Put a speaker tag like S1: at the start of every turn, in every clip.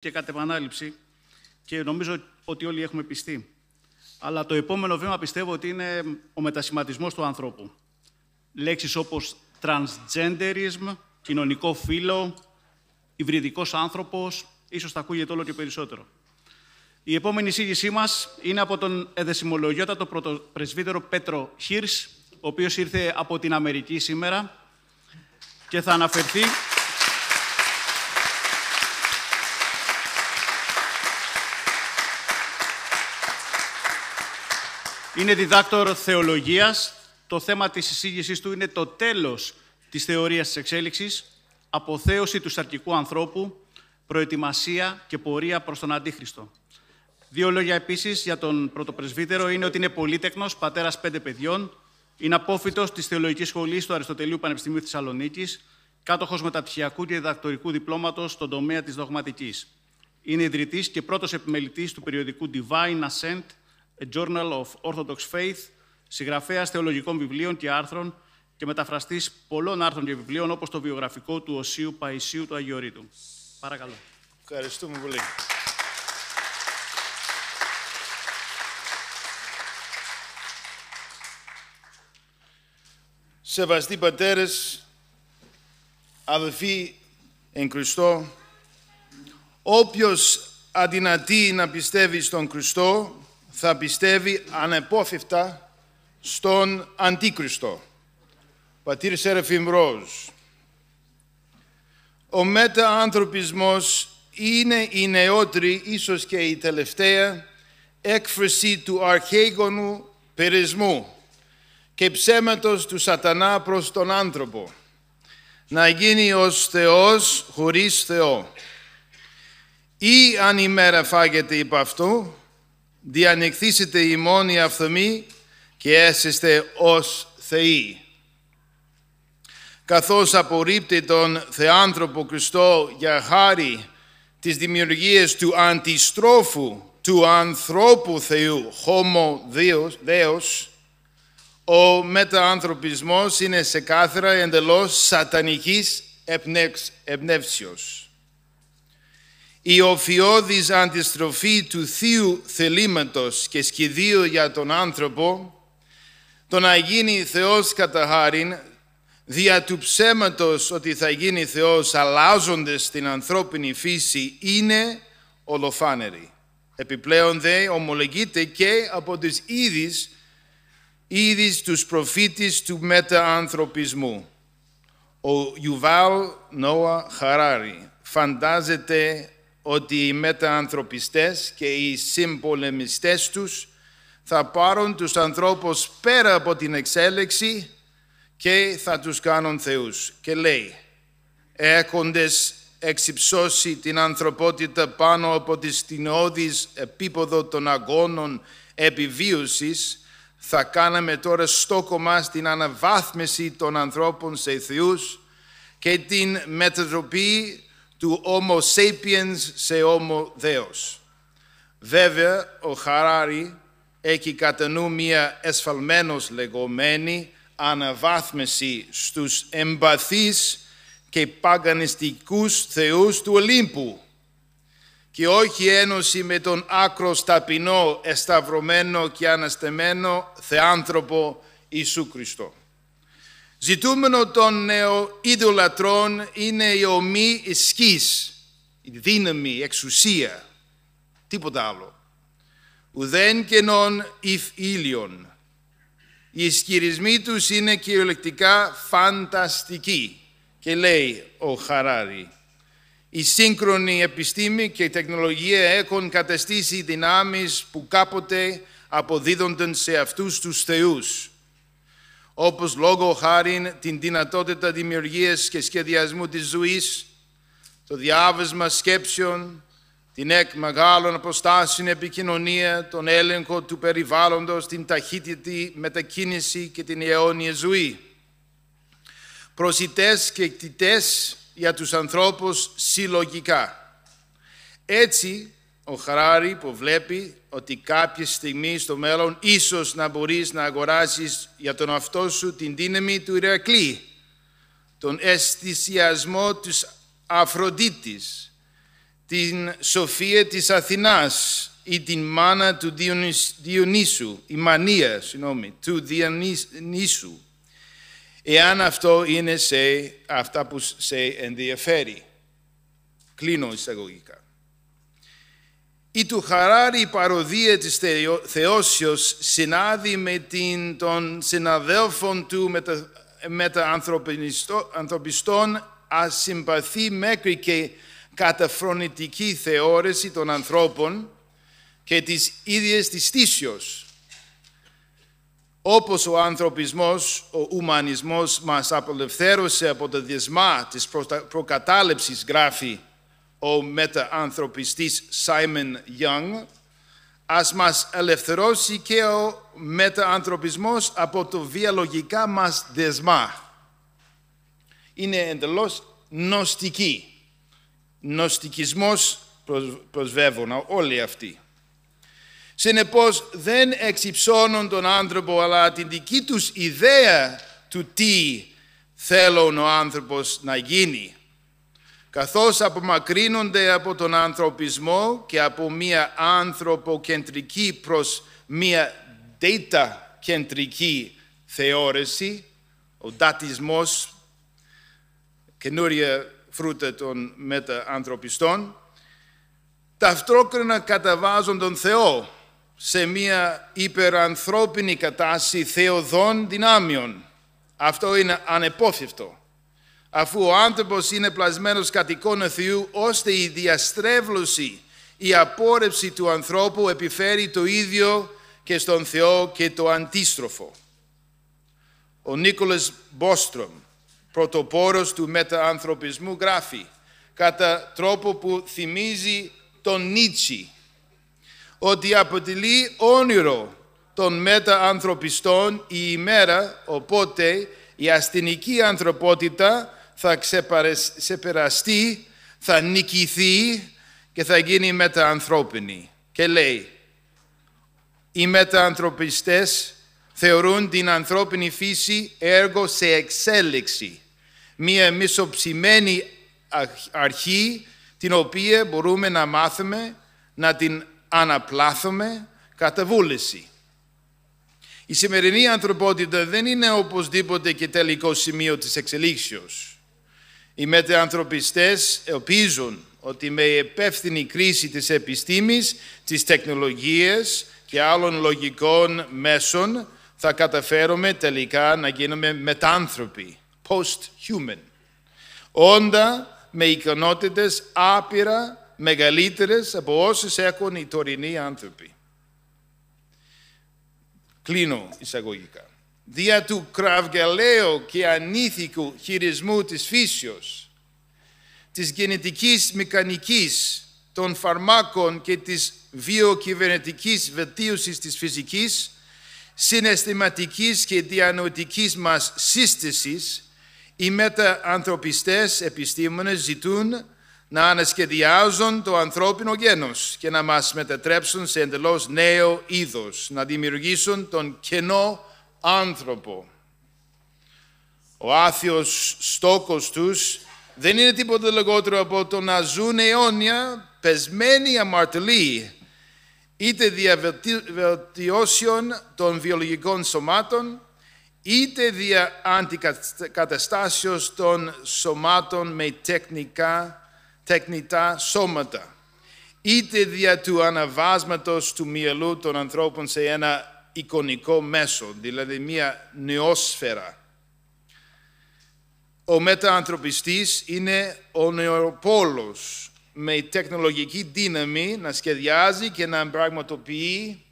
S1: και κατ' επανάληψη και νομίζω ότι όλοι έχουμε πιστεί. Αλλά το επόμενο βήμα πιστεύω ότι είναι ο μετασχηματισμός του ανθρώπου. Λέξεις όπως transgenderism, κοινωνικό φύλλο, υβριδικός άνθρωπος, ίσως θα ακούγεται όλο και περισσότερο. Η επόμενη εισήγησή μας είναι από τον εδεσιμολογιότατο πρεσβύτερο Πέτρο Χίρς, ο οποίος ήρθε από την Αμερική σήμερα και θα αναφερθεί Είναι διδάκτορ θεολογίας. Το θέμα της εισήγησής του είναι το τέλος της θεωρίας της εξέλιξης, αποθέωση του σαρκικού ανθρώπου, προετοιμασία και πορεία προς τον Αντίχριστο. Δύο λόγια επίσης για τον πρωτοπρεσβύτερο είναι ότι είναι πολύτεκνος, πατέρας πέντε παιδιών, είναι απόφοιτος της Θεολογικής Σχολής του Αριστοτελείου Πανεπιστημίου Θεσσαλονίκης, κάτοχος μεταπτυχιακού και διδακτορικού διπλώματος στον τομέα της δογματικής. Είναι ιδρυτής και πρώτος επιμελητής του περιοδικού Divine Ascent A Journal of Orthodox Faith, συγγραφέας θεολογικών βιβλίων και άρθρων και μεταφραστής πολλών άρθρων και βιβλίων, όπως το βιογραφικό του Οσίου Παϊσίου του Αγιορείτου. Παρακαλώ. Ευχαριστούμε
S2: πολύ. Σεβαστοί πατέρες, αδελφοί εν Χριστώ, όποιος αδυνατεί να πιστεύει στον Χριστό, θα πιστεύει ανεπόφευτα στον Αντίκριστο. Πατήρ Σερεφιμ Ρόζ. Ο μεταανθρωπισμός είναι η νεότερη, ίσως και η τελευταία, έκφραση του αρχαίγονου περισμού και ψέματος του σατανά προς τον άνθρωπο. Να γίνει ως Θεός χωρίς Θεό. Ή αν η μέρα φάγεται υπ' αυτού, διανεκθήσετε η μόνη αυθομή και έσεστε ως Θεοί. Καθώς απορρίπτε τον Θεάνθρωπο Χριστό για χάρη της δημιουργίας του αντιστρόφου του ανθρώπου Θεού, homo Deus, ο μεταανθρωπισμός είναι σε κάθερα εντελώς σατανικής εμπνεύσεως η οφειώδης αντιστροφή του Θείου θελήματος και σχεδίου για τον άνθρωπο, το να γίνει Θεός κατά χάριν, δια του ψέματος ότι θα γίνει Θεός αλλάζοντας την ανθρώπινη φύση, είναι ολοφάνερη. Επιπλέον δε ομολογείται και από τις είδης, είδης τους προφήτης του μεταανθρωπισμού. Ο Ιουβάλ Νόα Χαράρη φαντάζεται ότι οι μεταανθρωπιστές και οι συμπολεμιστές τους θα πάρουν τους ανθρώπους πέρα από την εξέλιξη και θα τους κάνουν θεούς. Και λέει, έχοντες εξυψώσει την ανθρωπότητα πάνω από τη στινόδης επίποδο των αγώνων επιβίωσης, θα κάναμε τώρα στόχο μας την αναβάθμιση των ανθρώπων σε θεούς και την μετατροπή του Homo sapiens σε Homo Deus. Βέβαια, ο Χαράρη έχει κατά νου μία εσφαλμένος λεγόμενη αναβάθμιση στους εμπαθείς και παγανιστικούς θεούς του Ολύμπου και όχι ένωση με τον άκρο ταπεινό, εσταυρωμένο και αναστεμένο Θεάνθρωπο Ιησού Χριστό. Ζητούμενο των νεοειδωλατρών είναι η ομή ισχύς, η δύναμη, η εξουσία, τίποτα άλλο. Ουδέν κενών Η ήλιον. Οι ισχυρισμοί τους είναι κυριολεκτικά φανταστικοί. Και λέει ο Χαράρη, η σύγχρονη επιστήμη και η τεχνολογία έχουν κατεστήσει δυνάμεις που κάποτε αποδίδονταν σε αυτούς τους θεούς όπως λόγω χάρη την δυνατότητα δημιουργίας και σχεδιασμού της ζωής, το διάβασμα σκέψεων, την εκ μεγάλων αποστάσεων επικοινωνία, τον έλεγχο του περιβάλλοντος, την ταχύτητη μετακίνηση και την αιώνια ζωή. Προσιτές και εκτιτές για τους ανθρώπους συλλογικά. Έτσι, ο Χαράρη που βλέπει ότι κάποια στιγμή στο μέλλον ίσως να μπορείς να αγοράσεις για τον αυτό σου την δύναμη του Ηρακλή, τον αισθησιασμό της Αφροδίτης, την σοφία της Αθηνάς ή την μάνα του Διονύσου, η μανία, συγγνώμη, του Διονύσου, εάν αυτό είναι σε αυτά που σε ενδιαφέρει. Κλείνω εισαγωγικά. Η του Χαράρη παροδία της Θεώσιος συνάδει με την των συναδέλφων του μεταανθρωπιστών ασυμπαθή μέχρι και καταφρονητική θεώρηση των ανθρώπων και της ίδιας της στήσεως. Όπως ο ανθρωπισμός, ο ουμανισμός μας απελευθέρωσε από το δεσμά της προκατάληψης γράφει ο μεταανθρωπιστής Σάιμον Young, ας μας ελευθερώσει και ο μεταανθρωπισμός από το βιολογικά μας δεσμά. Είναι εντελώς νοστική. Νοστικισμός προσβεύουν όλοι αυτοί. Συνεπώς δεν εξυψώνουν τον άνθρωπο αλλά την δική τους ιδέα του τι θέλουν ο άνθρωπος να γίνει καθώς απομακρύνονται από τον ανθρωπισμό και από μία ανθρωποκεντρική προς μία data-κεντρική θεώρηση, ο δατισμός, καινούρια φρούτα των μεταανθρωπιστών, ταυτόχρονα καταβάζουν τον Θεό σε μία υπερανθρώπινη κατάσταση θεοδών δυνάμεων. Αυτό είναι ανεπόφευκτο αφού ο άνθρωπος είναι πλασμένος εικόνα Θεού, ώστε η διαστρέβλωση, η απόρρεψη του ανθρώπου επιφέρει το ίδιο και στον Θεό και το αντίστροφο. Ο Νίκολας Μπόστρομ, πρωτοπόρος του μεταανθρωπισμού, γράφει κατά τρόπο που θυμίζει τον Νίτσι, ότι αποτελεί όνειρο των μεταανθρωπιστών η ημέρα, οπότε η ασθενική ανθρωπότητα θα ξεπεραστεί, θα νικηθεί και θα γίνει μεταανθρώπινη. Και λέει, οι μεταανθρωπιστές θεωρούν την ανθρώπινη φύση έργο σε εξέλιξη, μία μισοψημένη αρχή την οποία μπορούμε να μάθουμε, να την αναπλάθουμε κατά βούληση. Η σημερινή ανθρωπότητα δεν είναι οπωσδήποτε και τελικό σημείο της εξελίξεως. Οι μετεανθρωπιστές ελπίζουν ότι με η επεύθυνη κρίση της επιστήμης, της τεχνολογίας και άλλων λογικών μέσων θα καταφέρουμε τελικά να γίνουμε μετάνθρωποι, post-human, όντα με ικανότητες άπειρα μεγαλύτερες από όσες έχουν οι τωρινοί άνθρωποι. Κλείνω εισαγωγικά δια του κραυγελαίου και ανήθικου χειρισμού της φύσεως, της γενετικής μηχανικής, των φαρμάκων και της βιοκυβερνητικής βελτίωσης της φυσικής, συναισθηματικής και διανοητικής μας σύστησης, οι μεταανθρωπιστές επιστήμονες ζητούν να ανασχεδιάζουν το ανθρώπινο γένος και να μας μετατρέψουν σε εντελώς νέο είδος, να δημιουργήσουν τον κενό άνθρωπο. Ο άθιος στόκος τους δεν είναι τίποτα λιγότερο από το να ζουν αιώνια πεσμένοι αμαρτωλοί είτε δια βελτιώσεων των βιολογικών σωμάτων είτε δια αντικαταστάσεως των σωμάτων με τεχνικά, τεχνητά σώματα είτε δια του αναβάσματος του μυαλού των ανθρώπων σε ένα εικονικό μέσο, δηλαδή μια νεόσφαιρα. Ο μεταανθρωπιστής είναι ο νεοπόλος με τεχνολογική δύναμη να σχεδιάζει και να πραγματοποιεί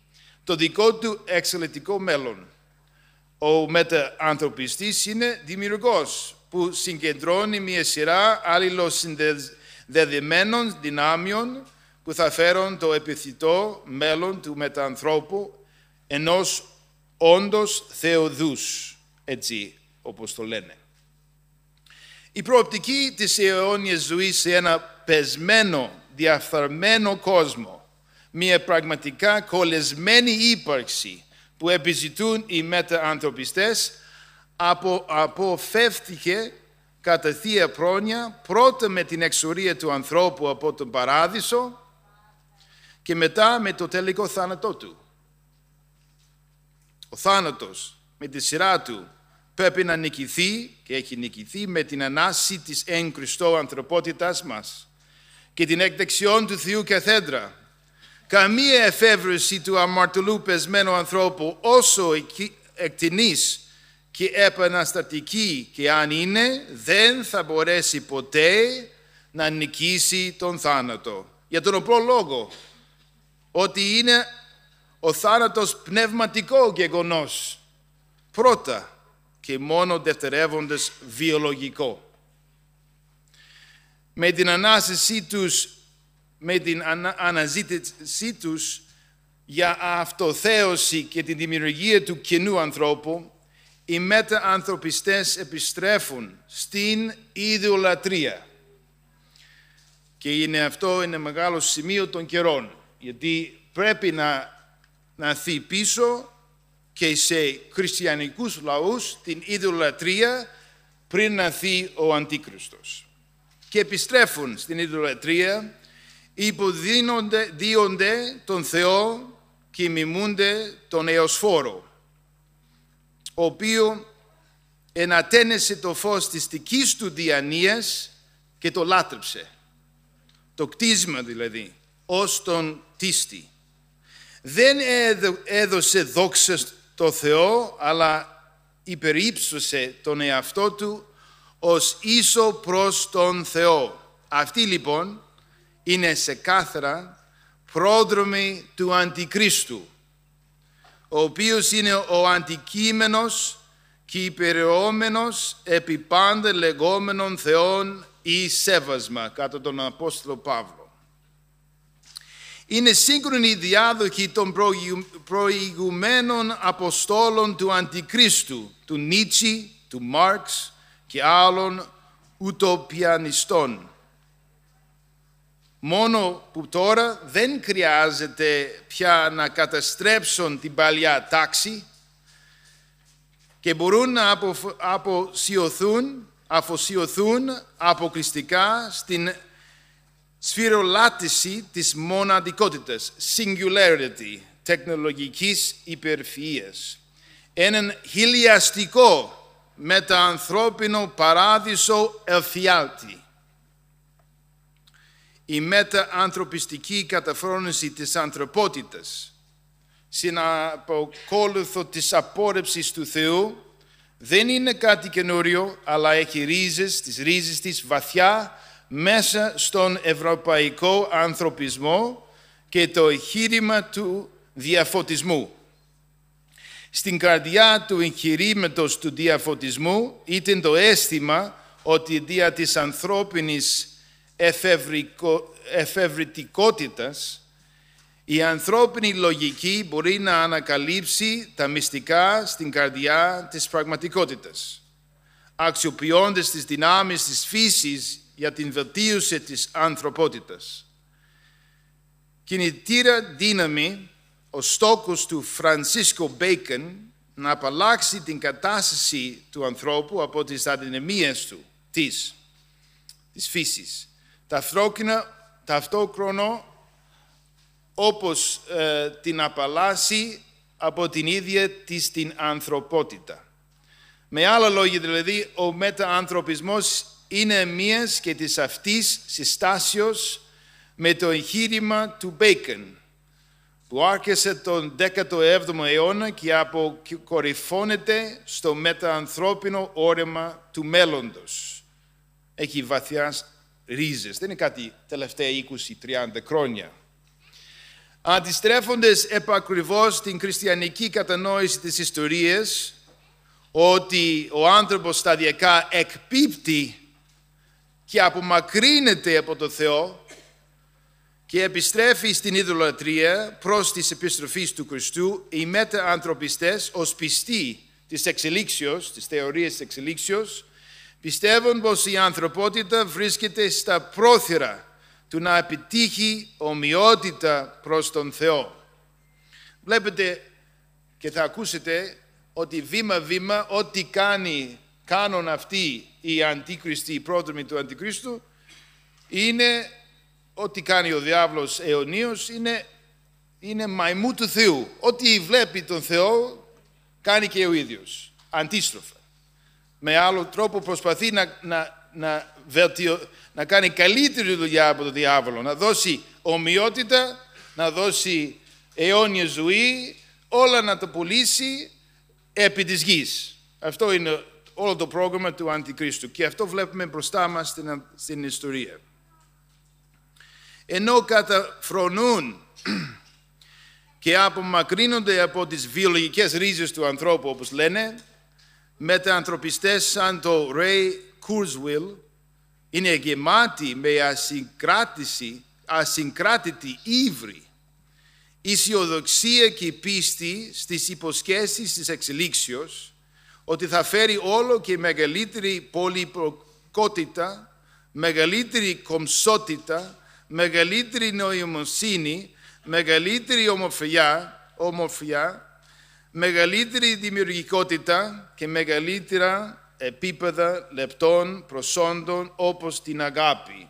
S2: το δικό του εξαιρετικό μέλλον. Ο μεταανθρωπιστής είναι δημιουργός που συγκεντρώνει μια σειρά αλληλοσυνδεδεμένων δυνάμεων που θα φέρουν το επιθυτό μέλλον του μεταανθρώπου ενός όντως Θεοδούς, έτσι όπως το λένε. Η προοπτική της αιώνιας ζωής σε ένα πεσμένο, διαφθαρμένο κόσμο, μια πραγματικά κολλεσμένη ύπαρξη που επιζητούν οι μεταανθρωπιστές, απο, αποφεύτηκε κατά θεία πρόνοια, πρώτα με την εξορία του ανθρώπου από τον παράδεισο και μετά με το τελικό θάνατό του. Ο θάνατος με τη σειρά του πρέπει να νικηθεί και έχει νικηθεί με την ανάση της εν Χριστώ ανθρωπότητάς μας και την έκτεξιόν του Θεού θέντρα. Καμία εφεύρεση του αμαρτωλού πεσμένου ανθρώπου όσο εκτινής και επαναστατική και αν είναι δεν θα μπορέσει ποτέ να νικήσει τον θάνατο. Για τον απλό λόγο ότι είναι ο θάνατος πνευματικό γεγονός. Πρώτα και μόνο δευτερεύοντας βιολογικό. Με την ανάστησή τους, με την αναζήτησή τους για αυτοθέωση και την δημιουργία του κοινού ανθρώπου, οι μεταανθρωπιστές επιστρέφουν στην ιδεολατρία. Και είναι αυτό είναι μεγάλο σημείο των καιρών, γιατί πρέπει να να θεί πίσω και σε χριστιανικούς λαούς την ιδωλατρία πριν να θεί ο Αντίκριστος. Και επιστρέφουν στην ιδωλατρία, υποδίονται τον Θεό και μιμούνται τον Εωσφόρο, ο οποίος ενατένεσε το φως της δικής του διανοίας και το λάτρεψε. Το κτίσμα δηλαδή, ως τον τίστη δεν έδωσε δόξα στο Θεό, αλλά υπερήψωσε τον εαυτό του ως ίσο προς τον Θεό. Αυτή λοιπόν είναι σε κάθερα πρόδρομη του Αντικρίστου, ο οποίος είναι ο αντικείμενος και υπηρεόμενος επί πάντα λεγόμενων Θεών ή σέβασμα, κατά τον Απόστολο Παύλο είναι σύγχρονη διάδοχη των προηγουμένων αποστόλων του Αντικρίστου, του Νίτσι, του Μάρξ και άλλων ουτοπιανιστών. Μόνο που τώρα δεν χρειάζεται πια να καταστρέψουν την παλιά τάξη και μπορούν να αποσιωθούν, αφοσιωθούν αποκλειστικά στην σφυρολάτηση της μοναδικότητας, singularity, τεχνολογικής υπερφυΐας. Έναν χιλιαστικό μεταανθρώπινο παράδεισο ελφιάλτη. Η μεταανθρωπιστική καταφρόνηση της ανθρωπότητας, συναποκόλουθο της απόρρεψης του Θεού, δεν είναι κάτι καινούριο, αλλά έχει ρίζες, τις ρίζες της βαθιά μέσα στον ευρωπαϊκό ανθρωπισμό και το εγχείρημα του διαφωτισμού. Στην καρδιά του εγχειρήματος του διαφωτισμού ήταν το αίσθημα ότι δια της ανθρώπινης εφευρητικότητας η ανθρώπινη λογική μπορεί να ανακαλύψει τα μυστικά στην καρδιά της πραγματικότητας. Αξιοποιώντας τις δυνάμεις της φύσης για την βελτίωση της ανθρωπότητας. Κινητήρα δύναμη ο στόχος του Φρανσίσκο Μπέικον να απαλλάξει την κατάσταση του ανθρώπου από τις αδυναμίες του, της, της φύσης. Ταυτόχρονα, όπως ε, την απαλλάσσει από την ίδια της την ανθρωπότητα. Με άλλα λόγια, δηλαδή, ο μεταανθρωπισμός είναι μίας και της αυτής συστάσεως με το εγχείρημα του Μπέικεν, που άρχισε τον 17ο αιώνα και αποκορυφώνεται στο μεταανθρώπινο όρεμα του μέλλοντος. Έχει βαθιά ρίζες, δεν είναι κάτι τελευταία 20-30 χρόνια. Αντιστρέφοντας επακριβώς την χριστιανική κατανόηση της ιστορίας, ότι ο άνθρωπος σταδιακά εκπίπτει και απομακρύνεται από το Θεό και επιστρέφει στην ειδωλατρία προς τις επιστροφής του Χριστού οι μεταανθρωπιστές ως πιστοί της εξελίξεως, της θεωρίας της εξελίξεως, πιστεύουν πως η ανθρωπότητα βρίσκεται στα πρόθυρα του να επιτύχει ομοιότητα προς τον Θεό. Βλέπετε και θα ακούσετε ότι βήμα-βήμα ό,τι κάνει, κάνουν αυτοί οι αντίκριστοι, οι πρόδρομοι του αντικρίστου, είναι ό,τι κάνει ο διάβλος αιωνίως, είναι, είναι μαϊμού του Θεού. Ό,τι βλέπει τον Θεό, κάνει και ο ίδιος. Αντίστροφα. Με άλλο τρόπο προσπαθεί να, να, να, να κάνει καλύτερη δουλειά από τον διάβολο, να δώσει ομοιότητα, να δώσει αιώνια ζωή, όλα να το πουλήσει επί της γης. Αυτό είναι όλο το πρόγραμμα του Αντικρίστου. Και αυτό βλέπουμε μπροστά μας στην, ιστορία. Ενώ καταφρονούν και απομακρύνονται από τις βιολογικές ρίζες του ανθρώπου, όπως λένε, μεταανθρωπιστές σαν το Ray Kurzweil είναι γεμάτοι με ασυγκράτηση, ασυγκράτητη ύβρη, ισιοδοξία και πίστη στις υποσχέσεις της εξελίξεως, ότι θα φέρει όλο και μεγαλύτερη πολυπροκότητα, μεγαλύτερη κομψότητα, μεγαλύτερη νοημοσύνη, μεγαλύτερη ομορφιά, ομορφιά, μεγαλύτερη δημιουργικότητα και μεγαλύτερα επίπεδα λεπτών προσόντων όπως την αγάπη.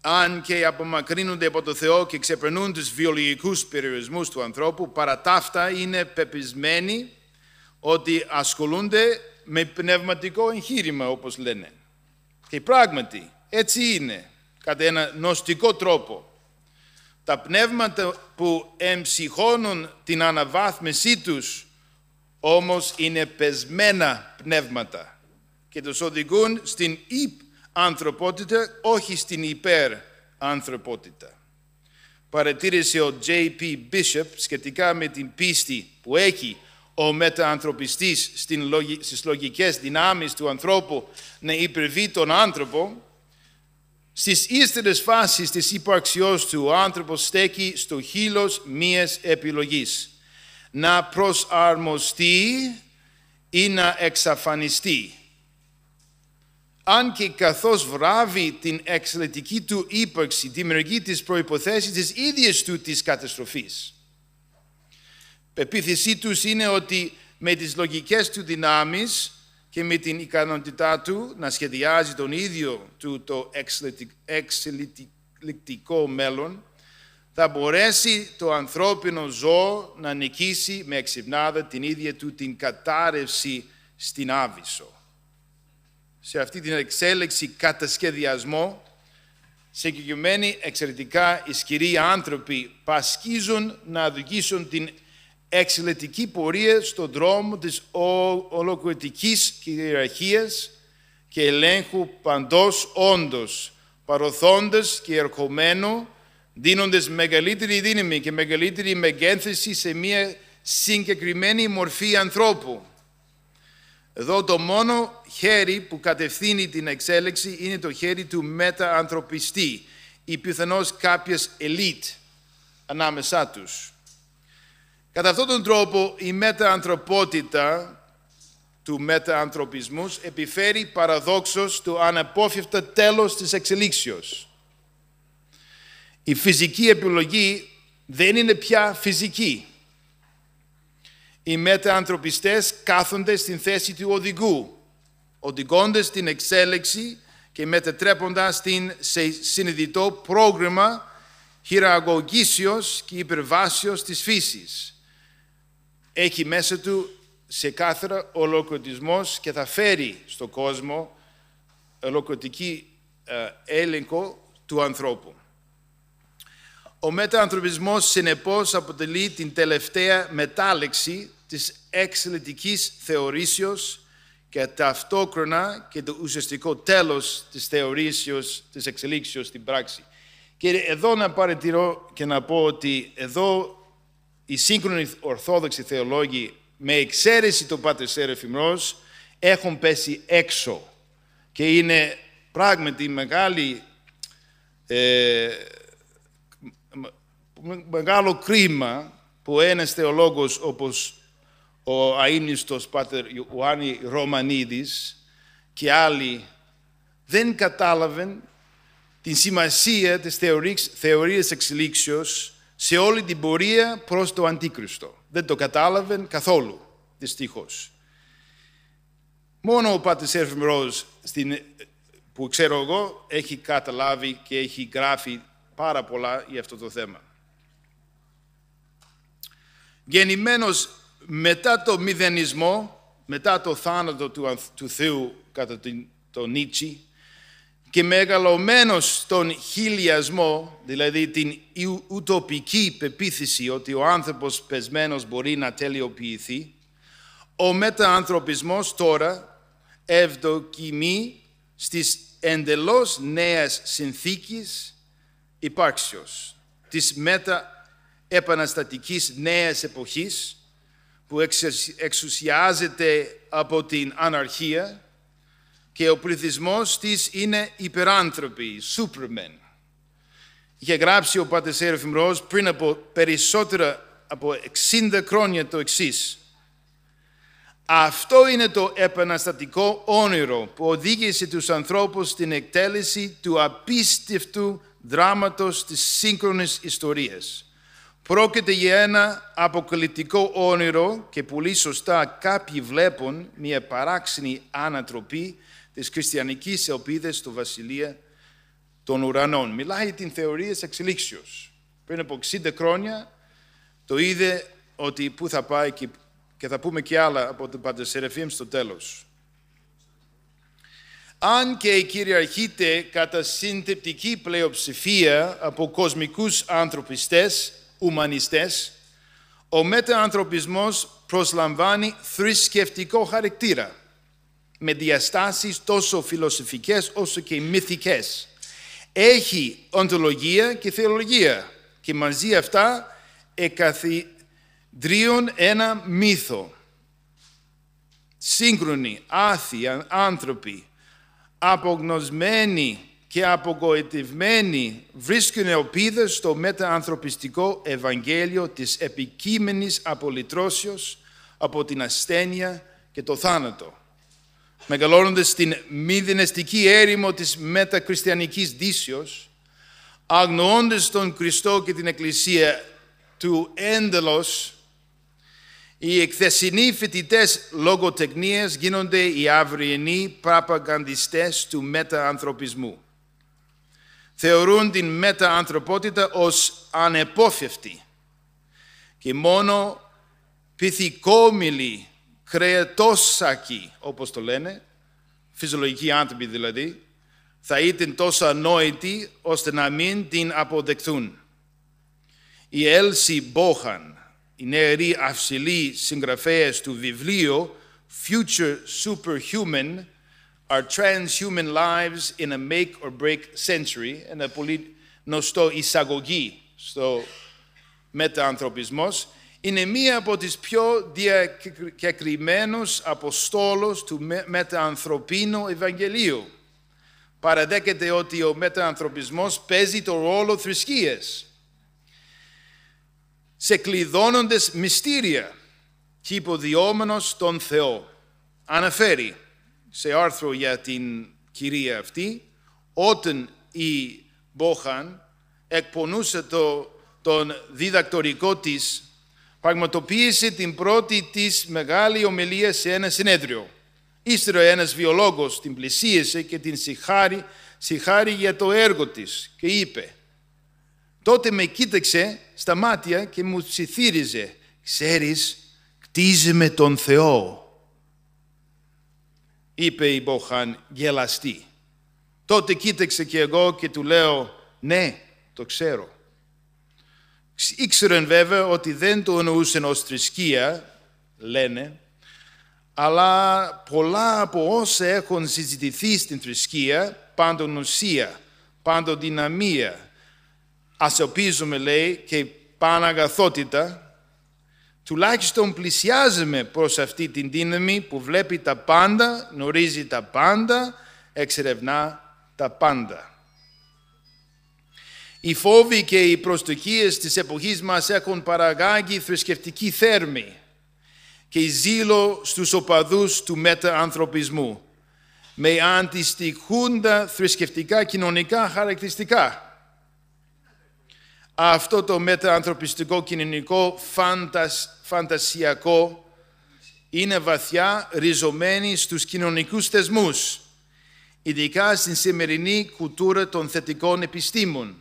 S2: Αν και απομακρύνονται από το Θεό και ξεπερνούν τους βιολογικούς περιορισμούς του ανθρώπου, παρά ταύτα είναι πεπισμένοι ότι ασχολούνται με πνευματικό εγχείρημα, όπως λένε. Και πράγματι, έτσι είναι, κατά ένα νοστικό τρόπο. Τα πνεύματα που εμψυχώνουν την αναβάθμισή τους, όμως είναι πεσμένα πνεύματα και τους οδηγούν στην υπ ανθρωπότητα, όχι στην υπέρ ανθρωπότητα. Παρατήρησε ο J.P. Bishop σχετικά με την πίστη που έχει ο μεταανθρωπιστής στις λογικές δυνάμεις του ανθρώπου να υπερβεί τον άνθρωπο, στις ύστερες φάσεις της υπαρξιός του ο άνθρωπος στέκει στο χείλος μίας επιλογής. Να προσαρμοστεί ή να εξαφανιστεί. Αν και καθώς βράβει την εξαιρετική του ύπαρξη, δημιουργεί τις προϋποθέσεις της ίδιας του της καταστροφής πεποίθησή τους είναι ότι με τις λογικές του δυνάμεις και με την ικανότητά του να σχεδιάζει τον ίδιο του το εξελικτικό μέλλον, θα μπορέσει το ανθρώπινο ζώο να νικήσει με εξυπνάδα την ίδια του την κατάρρευση στην Άβυσσο. Σε αυτή την εξέλιξη σχεδιασμό, συγκεκριμένοι εξαιρετικά ισχυροί άνθρωποι πασκίζουν να δουλήσουν την εξαιρετική πορεία στον δρόμο της ολοκληρωτικής κυριαρχίας και ελέγχου παντός όντως, παροθώντας και ερχομένου, δίνοντας μεγαλύτερη δύναμη και μεγαλύτερη μεγένθεση σε μια συγκεκριμένη μορφή ανθρώπου. Εδώ το μόνο χέρι που κατευθύνει την εξέλιξη είναι το χέρι του μεταανθρωπιστή ή πιθανώς κάποιες ελίτ ανάμεσά τους. Κατά αυτόν τον τρόπο η μεταανθρωπότητα του μεταανθρωπισμού επιφέρει παραδόξως το αναπόφευκτο τέλος της εξελίξεως. Η φυσική επιλογή δεν είναι πια φυσική. Οι μεταανθρωπιστές κάθονται στην θέση του οδηγού, οδηγώντας την εξέλιξη και μετατρέποντας την σε συνειδητό πρόγραμμα χειραγωγήσεως και υπερβάσεως της φύσης έχει μέσα του σε κάθερα ολοκοτισμός και θα φέρει στον κόσμο ολοκοτική ε, έλεγχο του ανθρώπου. Ο μεταανθρωπισμός συνεπώς αποτελεί την τελευταία μετάλλεξη της εξελιτικής θεωρήσεως και ταυτόχρονα και το ουσιαστικό τέλος της θεωρήσεως, της εξελίξεως στην πράξη. Και εδώ να παρατηρώ και να πω ότι εδώ οι σύγχρονοι ορθόδοξοι θεολόγοι, με εξαίρεση τον Πάτερ Σερεφιμρός, έχουν πέσει έξω. Και είναι πράγματι μεγάλη, ε, μεγάλο κρίμα που ένας θεολόγος όπως ο αείμνηστος Πάτερ Ιωάννη Ρωμανίδης και άλλοι δεν κατάλαβαν την σημασία της θεωρίας εξελίξεως σε όλη την πορεία προς το Αντίκριστο. Δεν το κατάλαβαν καθόλου, δυστυχώς. Μόνο ο Πάτης στην, που ξέρω εγώ, έχει καταλάβει και έχει γράφει πάρα πολλά για αυτό το θέμα. Γεννημένος μετά το μηδενισμό, μετά το θάνατο του, του Θεού κατά τον Νίτσι, και μεγαλωμένος στον χιλιασμό, δηλαδή την ουτοπική πεποίθηση ότι ο άνθρωπος πεσμένος μπορεί να τελειοποιηθεί, ο μεταανθρωπισμός τώρα ευδοκιμεί στις εντελώς νέες συνθήκες υπάρξεως, της μεταεπαναστατικής νέας εποχής που εξουσιάζεται από την αναρχία και ο πληθυσμός της είναι υπεράνθρωποι, supermen. Είχε γράψει ο Πάτερ Σέραφιμ πριν από περισσότερα από 60 χρόνια το εξής. Αυτό είναι το επαναστατικό όνειρο που οδήγησε τους ανθρώπους στην εκτέλεση του απίστευτου δράματος της σύγχρονης ιστορίας. Πρόκειται για ένα αποκλειτικό όνειρο και πολύ σωστά κάποιοι βλέπουν μια παράξενη ανατροπή της χριστιανικής ελπίδας του βασιλεία των ουρανών. Μιλάει την θεωρία της εξελίξεως. Πριν από 60 χρόνια το είδε ότι πού θα πάει και, θα πούμε και άλλα από τον Πατεσερεφήμ στο τέλος. Αν και κυριαρχείται κατά συντεπτική πλειοψηφία από κοσμικούς ανθρωπιστές, ουμανιστές, ο μεταανθρωπισμός προσλαμβάνει θρησκευτικό χαρακτήρα με διαστάσεις τόσο φιλοσοφικές όσο και μυθικές. Έχει οντολογία και θεολογία και μαζί αυτά εκαθίδρυουν ένα μύθο. Σύγχρονοι, άθιοι άνθρωποι, απογνωσμένοι και απογοητευμένοι βρίσκουν ελπίδα στο μεταανθρωπιστικό Ευαγγέλιο της επικείμενης απολυτρώσεως από την ασθένεια και το θάνατο μεγαλώνοντας στην μηδενεστική έρημο της μετακριστιανικής δύσεως, αγνοώντας τον Χριστό και την Εκκλησία του έντελος, οι εκθεσινοί φοιτητές λογοτεχνίας γίνονται οι αυριενοί πραπαγανδιστές του μεταανθρωπισμού. Θεωρούν την μεταανθρωπότητα ως ανεπόφευτη και μόνο πυθικόμιλοι χρεετόσακοι, όπως το λένε, φυσιολογικοί άνθρωποι δηλαδή, θα ήταν τόσο ανόητοι ώστε να μην την αποδεχθούν. Η Έλση Μπόχαν, η νεαρή αυσιλή συγγραφέας του βιβλίου Future Superhuman Our Transhuman Lives in a Make or Break Century, ένα πολύ γνωστό εισαγωγή στο μεταανθρωπισμός, είναι μία από τις πιο διακεκριμένους αποστόλους του μεταανθρωπίνου Ευαγγελίου. Παραδέκεται ότι ο μεταανθρωπισμός παίζει το ρόλο θρησκείας. Σε κλειδώνοντες μυστήρια και υποδιόμενος τον Θεό. Αναφέρει σε άρθρο για την κυρία αυτή, όταν η Μπόχαν εκπονούσε το, τον διδακτορικό της πραγματοποίησε την πρώτη της μεγάλη ομιλία σε ένα συνέδριο. Ύστερα ένας βιολόγος την πλησίασε και την συγχάρη, συγχάρη για το έργο της και είπε «Τότε με κοίταξε στα μάτια και μου ψιθύριζε «Ξέρεις, με τον Θεό» είπε η Μποχαν γελαστή. Τότε κοίταξε και εγώ και του λέω «Ναι, το ξέρω». Ήξεραν βέβαια ότι δεν το εννοούσαν ως θρησκεία, λένε, αλλά πολλά από όσα έχουν συζητηθεί στην θρησκεία, πάντων ουσία, πάντων δυναμία, ασιοποιήσουμε λέει και παναγαθότητα, τουλάχιστον πλησιάζουμε προς αυτή την δύναμη που βλέπει τα πάντα, γνωρίζει τα πάντα, εξερευνά τα πάντα. Οι φόβοι και οι προστοκίες της εποχής μας έχουν παραγάγει θρησκευτική θέρμη και ζήλο στους οπαδούς του μεταανθρωπισμού με αντιστοιχούντα θρησκευτικά κοινωνικά χαρακτηριστικά. Αυτό το μεταανθρωπιστικό κοινωνικό φαντασιακό είναι βαθιά ριζωμένη στους κοινωνικούς θεσμούς, ειδικά στην σημερινή κουλτούρα των θετικών επιστήμων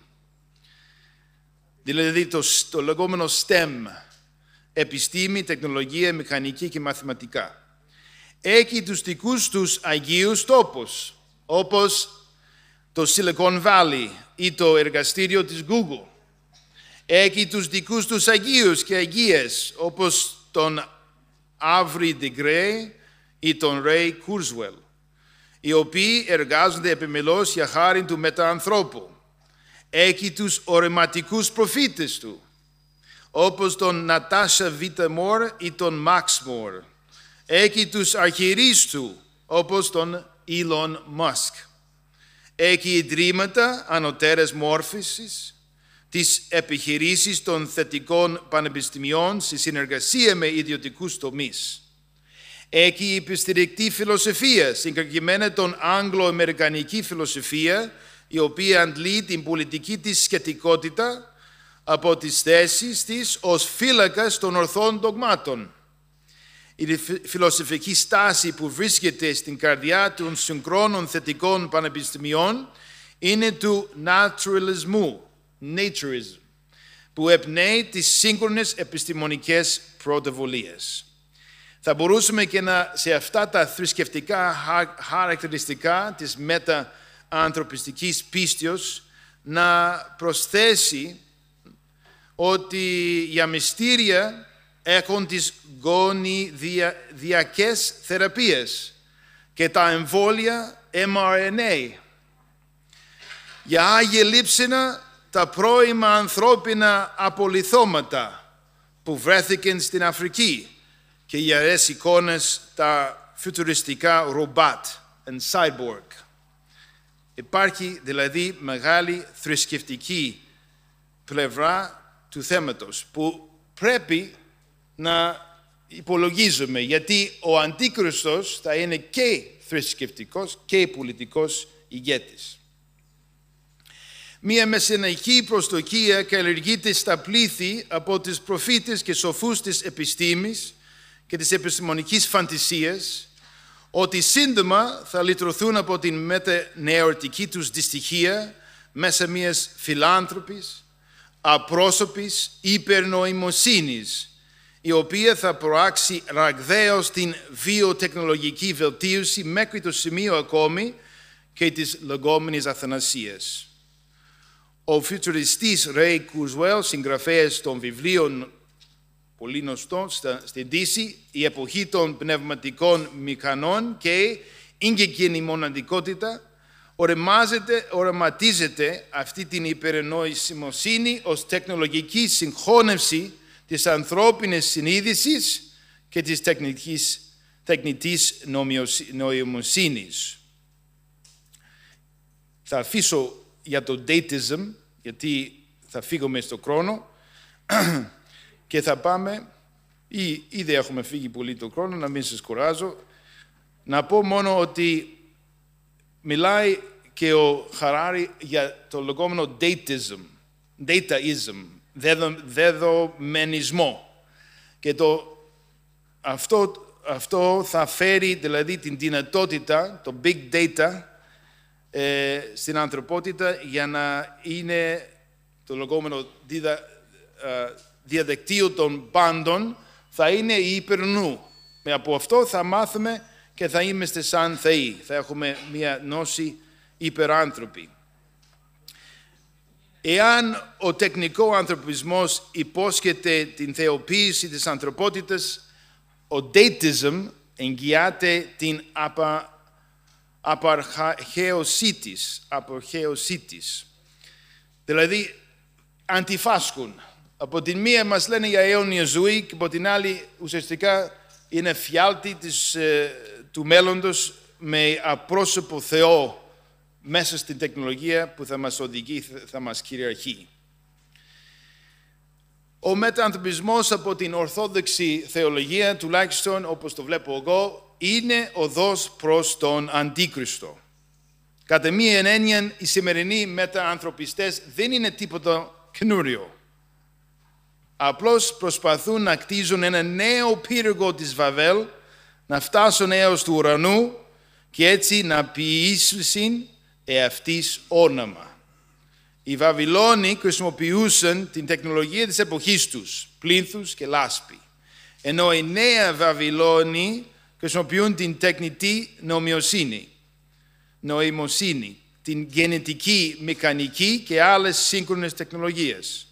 S2: δηλαδή το, λεγόμενο STEM, επιστήμη, τεχνολογία, μηχανική και μαθηματικά. Έχει τους δικούς τους αγίους τόπους, όπως το Silicon Valley ή το εργαστήριο της Google. Έχει τους δικούς τους αγίους και αγίες, όπως τον Avery de ή τον Ray Kurzweil, οι οποίοι εργάζονται επιμελώς για χάρη του μεταανθρώπου έχει τους ορεματικούς προφήτες του, όπως τον Νατάσα Μόρ ή τον Μαξ Μόρ. Έχει τους αρχιερείς του, όπως τον Ιλον Μάσκ. Έχει ιδρύματα ανωτέρες μόρφησης, τις επιχειρήσεις των θετικών πανεπιστημιών σε συνεργασία με ιδιωτικούς τομείς. Έχει υπηστηρικτή φιλοσοφία, συγκεκριμένα τον Άγγλο-Αμερικανική φιλοσοφία, η οποία αντλεί την πολιτική της σχετικότητα από τις θέσεις της ως φύλακας των ορθών δογμάτων. Η φιλοσοφική στάση που βρίσκεται στην καρδιά των συγχρόνων θετικών πανεπιστημιών είναι του naturalismού, naturism, που επνέει τις σύγχρονες επιστημονικές πρωτοβουλίες. Θα μπορούσαμε και να, σε αυτά τα θρησκευτικά χαρακτηριστικά της μετα ανθρωπιστικής πίστεως να προσθέσει ότι για μυστήρια έχουν τις γονιδιακές θεραπείες και τα εμβόλια mRNA. Για Άγιε Λείψινα τα πρώιμα ανθρώπινα απολυθώματα που βρέθηκαν στην Αφρική και αρές εικόνες τα φιτουριστικά ρομπάτ and cyborg. Υπάρχει δηλαδή μεγάλη θρησκευτική πλευρά του θέματος που πρέπει να υπολογίζουμε γιατί ο Αντίκριστος θα είναι και θρησκευτικός και πολιτικός ηγέτης. Μία μεσαιναϊκή προστοκία καλλιεργείται στα πλήθη από τις προφήτες και σοφούς της επιστήμης και της επιστημονικής φαντισίας ότι σύντομα θα λυτρωθούν από την μετανεωρητική τους δυστυχία μέσα μιας φιλάνθρωπης, απρόσωπης υπερνοημοσύνης, η οποία θα προάξει ραγδαίως την βιοτεχνολογική βελτίωση μέχρι το σημείο ακόμη και της λεγόμενης αθανασίας. Ο φιτουριστής Ρεϊ Kurzweil, συγγραφέας των βιβλίων πολύ γνωστό στην Δύση, η εποχή των πνευματικών μηχανών και η και εκείνη η μοναδικότητα, οραματίζεται αυτή την υπερενόησιμοσύνη ως τεχνολογική συγχώνευση της ανθρώπινης συνείδησης και της τεχνικής, τεχνητής νοημοσύνης. Θα αφήσω για το datism, γιατί θα φύγουμε στο χρόνο, και θα πάμε, ή ήδη έχουμε φύγει πολύ το χρόνο, να μην σας κουράζω, να πω μόνο ότι μιλάει και ο Χαράρη για το λεγόμενο datism, dataism, δεδο, δεδομενισμό. Και το, αυτό, αυτό θα φέρει δηλαδή την δυνατότητα, το big data, ε, στην ανθρωπότητα για να είναι το λεγόμενο διδα, ε, διαδικτύου των πάντων θα είναι η υπερνού. Με από αυτό θα μάθουμε και θα είμαστε σαν θεοί. Θα έχουμε μια νόση υπεράνθρωπη. Εάν ο τεχνικός ανθρωπισμός υπόσχεται την θεοποίηση της ανθρωπότητας, ο deism εγγυάται την απα, απαρχαίωσή της, της. Δηλαδή, αντιφάσκουν από τη μία μας λένε για αιώνια ζωή και από την άλλη ουσιαστικά είναι φιάλτη της, ε, του μέλλοντος με απρόσωπο Θεό μέσα στην τεχνολογία που θα μας οδηγεί, θα μας κυριαρχεί. Ο μετανθρωπισμός από την ορθόδοξη θεολογία, τουλάχιστον όπως το βλέπω εγώ, είναι οδός προς τον Αντίκριστο. Κατά μία ενένεια, οι σημερινοί μεταανθρωπιστές δεν είναι τίποτα καινούριο. Απλώς προσπαθούν να κτίζουν ένα νέο πύργο της Βαβέλ, να φτάσουν έως του ουρανού και έτσι να ποιήσουν εαυτής όνομα. Οι Βαβυλώνοι χρησιμοποιούσαν την τεχνολογία της εποχής τους, πλήθους και λάσπη. Ενώ οι νέα Βαβυλώνοι χρησιμοποιούν την τεχνητή νομιοσύνη, νοημοσύνη, την γενετική, μηχανική και άλλες σύγχρονες τεχνολογίες.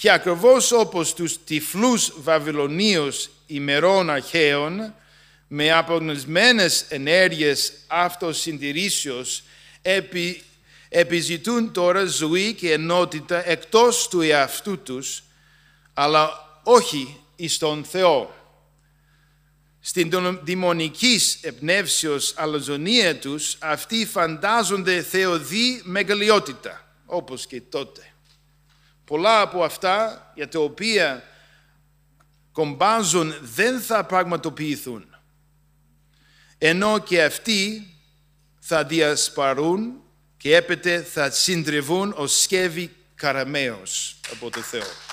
S2: Και ακριβώς όπως τους τυφλούς Βαβυλωνίους ημερών αρχαίων, με απογνωσμένες ενέργειες αυτοσυντηρήσεως, επί, επιζητούν τώρα ζωή και ενότητα εκτός του εαυτού τους, αλλά όχι εις τον Θεό. Στην δημονική εμπνεύσεως αλαζονία τους, αυτοί φαντάζονται θεοδή μεγαλειότητα, όπως και τότε. Πολλά από αυτά για τα οποία κομπάζουν δεν θα πραγματοποιηθούν. Ενώ και αυτοί θα διασπαρούν και έπεται θα συντριβούν ως σκεύη καραμέως από το Θεό.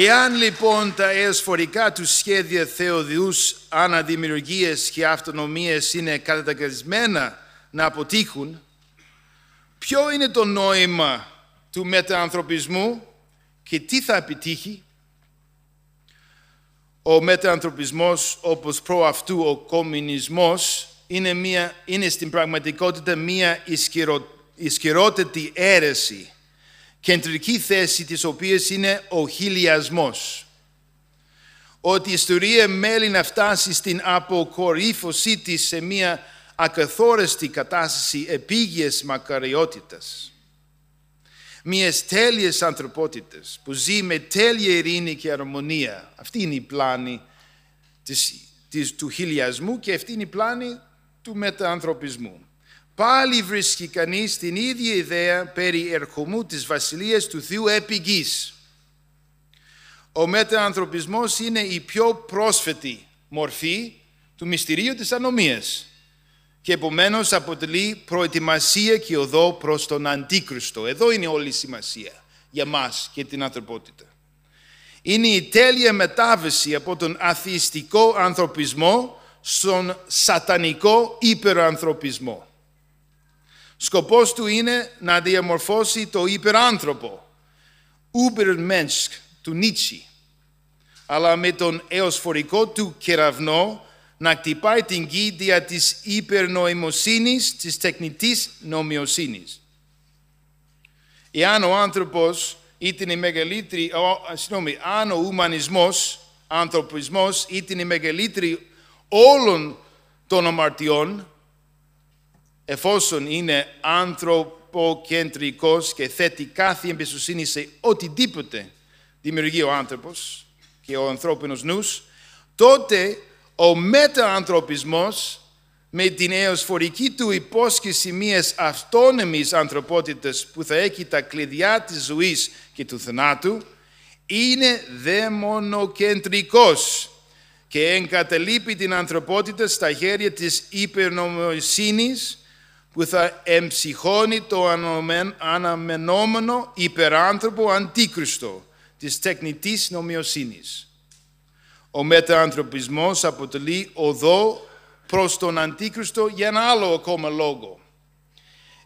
S2: Εάν λοιπόν τα εσφορικά του σχέδια θεοδιούς αναδημιουργίες και αυτονομίες είναι κατατακρισμένα να αποτύχουν, ποιο είναι το νόημα του μεταανθρωπισμού και τι θα επιτύχει. Ο μεταανθρωπισμός όπως προ ο κομμουνισμός είναι, είναι στην πραγματικότητα μια ισχυρο, ισχυρότερη αίρεση κεντρική θέση της οποίας είναι ο χιλιασμός. Ότι η ιστορία μέλει να φτάσει στην αποκορύφωσή της σε μια ακαθόρεστη κατάσταση επίγειας μακαριότητας. Μιας τέλειας ανθρωπότητας που ζει με τέλεια ειρήνη και αρμονία. Αυτή είναι η πλάνη του χιλιασμού και αυτή είναι η πλάνη του μεταανθρωπισμού πάλι βρίσκει κανείς την ίδια ιδέα περί ερχομού της βασιλείας του Θεού επί γης. Ο μεταανθρωπισμός είναι η πιο πρόσφατη μορφή του μυστηρίου της ανομίας και επομένως αποτελεί προετοιμασία και οδό προς τον Αντίκριστο. Εδώ είναι όλη η σημασία για μας και την ανθρωπότητα. Είναι η τέλεια μετάβαση από τον αθειστικό ανθρωπισμό στον σατανικό υπερανθρωπισμό. Σκοπός του είναι να διαμορφώσει το υπεράνθρωπο, Übermensch του Νίτσι, αλλά με τον εωσφορικό του κεραυνό να κτυπάει την γη δια της υπερνοημοσύνης, της τεχνητής νομιοσύνης. Εάν ο άνθρωπος ήταν η μεγαλύτερη, συγγνώμη, αν ο ουμανισμός, ανθρωπισμός ήταν η μεγαλύτερη όλων των αμαρτιών, εφόσον είναι ανθρωποκεντρικός και θέτει κάθε εμπιστοσύνη σε οτιδήποτε δημιουργεί ο άνθρωπος και ο ανθρώπινος νους, τότε ο μεταανθρωπισμός με την αιωσφορική του υπόσχεση μιας αυτόνομης ανθρωπότητας που θα έχει τα κλειδιά της ζωής και του θανάτου, είναι δαιμονοκεντρικός και εγκαταλείπει την ανθρωπότητα στα χέρια της υπερνομοσύνης που θα εμψυχώνει το αναμενόμενο υπεράνθρωπο αντίκριστο της τεχνητής νομιοσύνης. Ο μεταανθρωπισμός αποτελεί οδό προς τον αντίκριστο για ένα άλλο ακόμα λόγο.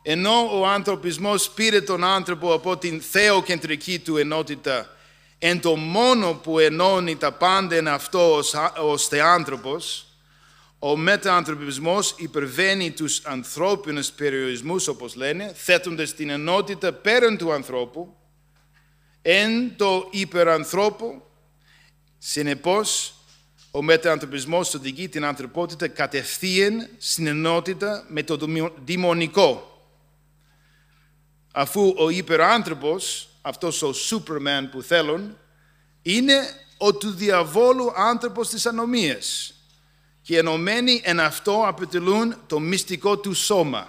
S2: Ενώ ο ανθρωπισμός πήρε τον άνθρωπο από την θεοκεντρική του ενότητα, εν το μόνο που ενώνει τα πάντα είναι αυτό ως θεάνθρωπος, ο μεταανθρωπισμός υπερβαίνει τους ανθρώπινους περιορισμούς, όπως λένε, θέτοντας την ενότητα πέραν του ανθρώπου, εν το υπερανθρώπου. Συνεπώς, ο μεταανθρωπισμός οδηγεί την ανθρωπότητα κατευθείαν στην ενότητα με το δημονικό. Αφού ο υπεράνθρωπος, αυτός ο Σούπερμαν που θέλουν, είναι ο του διαβόλου άνθρωπος της ανομίας και ενωμένοι εν αυτό αποτελούν το μυστικό του σώμα.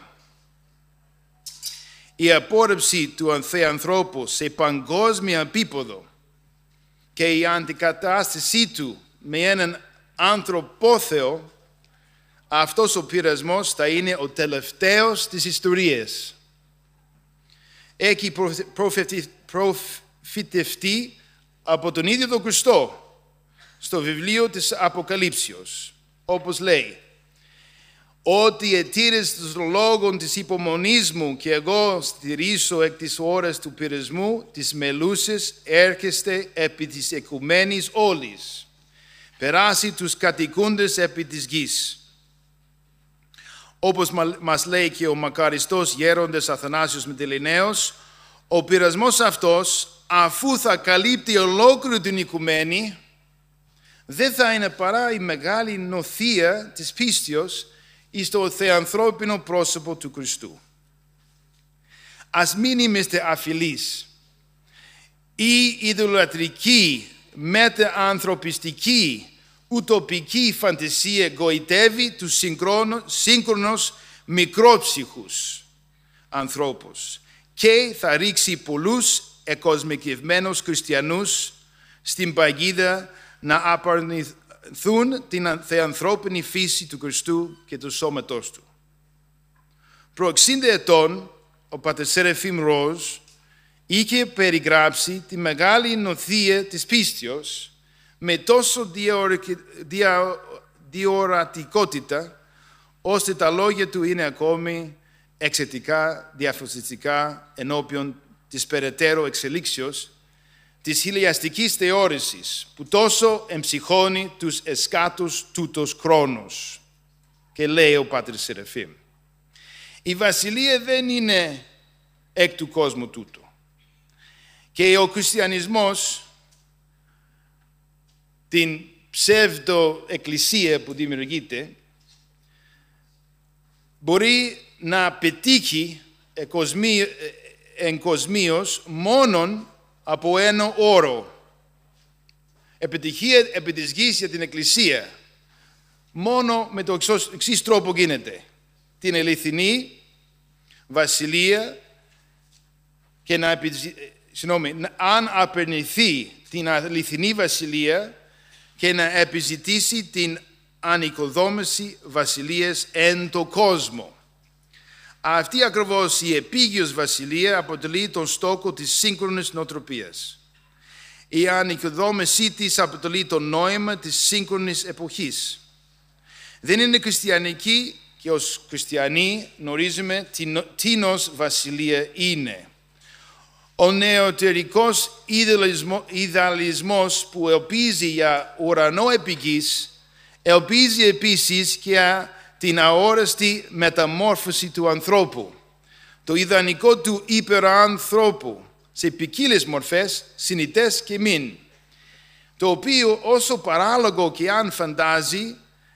S2: Η απόρρεψη του ανθρώπου σε παγκόσμια επίποδο και η αντικατάστασή του με έναν ανθρωπόθεο, αυτός ο πειρασμός θα είναι ο τελευταίος της ιστορίας. Έχει προφητευτεί από τον ίδιο τον Χριστό στο βιβλίο της Αποκαλύψεως όπως λέει ότι ετήρες τους λόγων της υπομονής μου και εγώ στηρίσω εκ της ώρας του πειρασμού της μελούσης έρχεστε επί της οικουμένης όλης περάσει τους κατοικούντες επί της γης όπως μας λέει και ο μακαριστός γέροντες Αθανάσιος Μητυλινέος ο πειρασμός αυτός αφού θα καλύπτει ολόκληρη την οικουμένη δεν θα είναι παρά η μεγάλη νοθεία της πίστεως εις το θεανθρώπινο πρόσωπο του Χριστού. Ας μην είμαστε αφιλείς ή ιδωλατρική, μεταανθρωπιστική, ουτοπική φαντασία γοητεύει του σύγχρονους μικρόψυχους ανθρώπους και θα ρίξει πολλούς εκοσμικευμένους χριστιανούς στην παγίδα να απαρνηθούν την θεανθρώπινη φύση του Χριστού και του σώματός του. Προ 60 ετών, ο πατέρ Σερεφίμ Ροζ είχε περιγράψει τη μεγάλη νοθεία της πίστεως με τόσο διορατικότητα, ώστε τα λόγια του είναι ακόμη εξαιτικά διαφωτιστικά ενώπιον της περαιτέρω εξελίξεως της χιλιαστικής θεώρησης που τόσο εμψυχώνει τους εσκάτους τούτος χρόνος. Και λέει ο Πάτρης Σερεφίμ, η βασιλεία δεν είναι εκ του κόσμου τούτο Και ο χριστιανισμός, την ψεύδο εκκλησία που δημιουργείται, μπορεί να πετύχει ε, ε, εγκοσμίως μόνον από ένα όρο. Επιτυχία επί για την Εκκλησία. Μόνο με το εξής τρόπο γίνεται. Την ελληνική βασιλεία και να, αν απερνηθεί την αληθινή βασιλεία και να επιζητήσει την ανοικοδόμηση βασιλείας εν το κόσμο. Αυτή ακριβώς η επίγειος βασιλεία αποτελεί τον στόχο της σύγχρονης νοοτροπίας. Η ανοικοδόμησή της αποτελεί το νόημα της σύγχρονης εποχής. Δεν είναι χριστιανική και ως χριστιανοί γνωρίζουμε τι βασιλεία είναι. Ο νεωτερικός ιδεαλισμός που ελπίζει για ουρανό επιγής, ελπίζει επίσης και την αόραστη μεταμόρφωση του ανθρώπου, το ιδανικό του υπερανθρώπου σε ποικίλες μορφές, συνητές και μην, το οποίο όσο παράλογο και αν φαντάζει,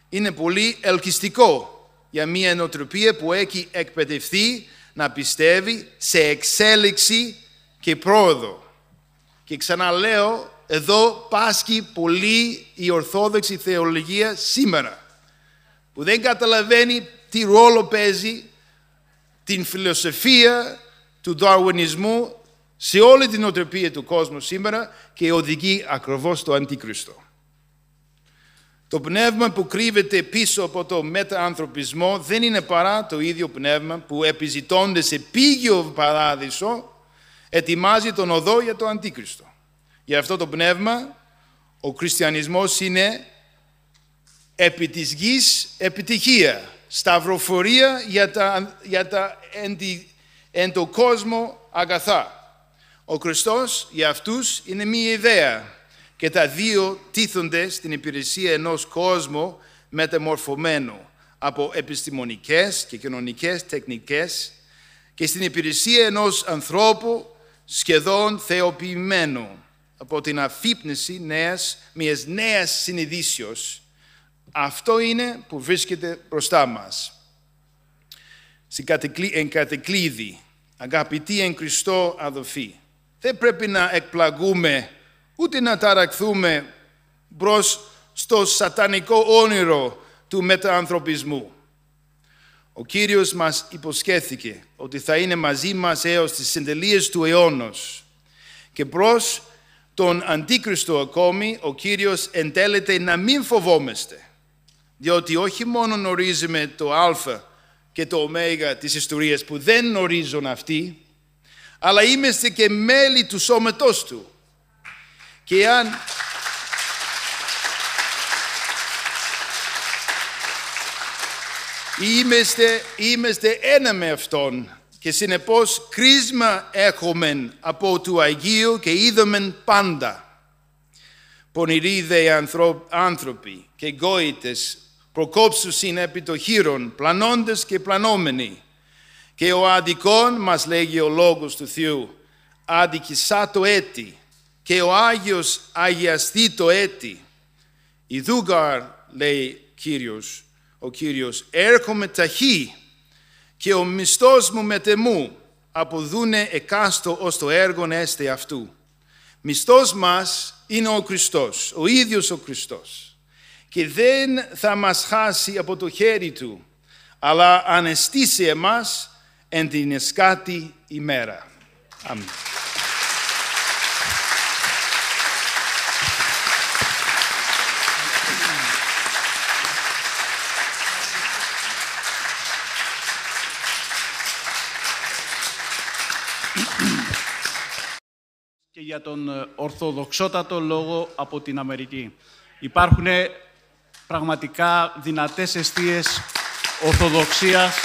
S2: είναι πολύ ελκυστικό για μια νοοτροπία που έχει εκπαιδευτεί να πιστεύει σε εξέλιξη και πρόοδο. Και ξαναλέω, εδώ πάσχει πολύ η Ορθόδοξη Θεολογία σήμερα που δεν καταλαβαίνει τι ρόλο παίζει την φιλοσοφία του δαρουινισμού σε όλη την οτροπία του κόσμου σήμερα και οδηγεί ακριβώς στο αντίκριστο. Το πνεύμα που κρύβεται πίσω από το μεταανθρωπισμό δεν είναι παρά το ίδιο πνεύμα που επιζητώνται σε πήγιο παράδεισο ετοιμάζει τον οδό για το αντίκριστο. Γι' αυτό το πνεύμα ο χριστιανισμός είναι επί της γης επιτυχία, σταυροφορία για τα, για τα εν, το κόσμο αγαθά. Ο Χριστός για αυτούς είναι μία ιδέα και τα δύο τίθονται στην υπηρεσία ενός κόσμου μεταμορφωμένου από επιστημονικές και κοινωνικές τεχνικές και στην υπηρεσία ενός ανθρώπου σχεδόν θεοποιημένου από την αφύπνιση νέας, μιας νέας συνειδήσεως αυτό είναι που βρίσκεται μπροστά μας. Στην κατεκλείδη, αγαπητοί εν Χριστώ αδελφοί, δεν πρέπει να εκπλαγούμε ούτε να ταραχθούμε μπρος στο σατανικό όνειρο του μεταανθρωπισμού. Ο Κύριος μας υποσχέθηκε ότι θα είναι μαζί μας έως τις συντελείες του αιώνος και προς τον Αντίκριστο ακόμη ο Κύριος εντέλεται να μην φοβόμαστε διότι όχι μόνο γνωρίζουμε το α και το ω της ιστορίας που δεν γνωρίζουν αυτοί, αλλά είμαστε και μέλη του σώματός του. Και αν... Είμαστε, είμαστε ένα με Αυτόν και συνεπώς κρίσμα έχουμε από του Αγίου και είδαμε πάντα. Πονηροί δε άνθρωποι και γόητες προκόψουσιν είναι επί το χείρον, πλανώντες και πλανόμενοι. Και ο αδικών μας λέγει ο λόγος του Θεού, αδικησά το έτη και ο Άγιος αγιαστεί το έτη. Η λέει Κύριος, ο Κύριος, έρχομαι ταχύ και ο μισθός μου μετεμού αποδούνε εκάστο ως το έργον έστε αυτού. Μισθός μας είναι ο Χριστός, ο ίδιος ο Χριστός και δεν θα μας χάσει από το χέρι Του, αλλά ανεστήσει εμάς εν την εσκάτη ημέρα. Αμήν.
S1: και για τον ε, ορθοδοξότατο λόγο από την Αμερική. Υπάρχουν πραγματικά δυνατές αιστείες ορθοδοξίας.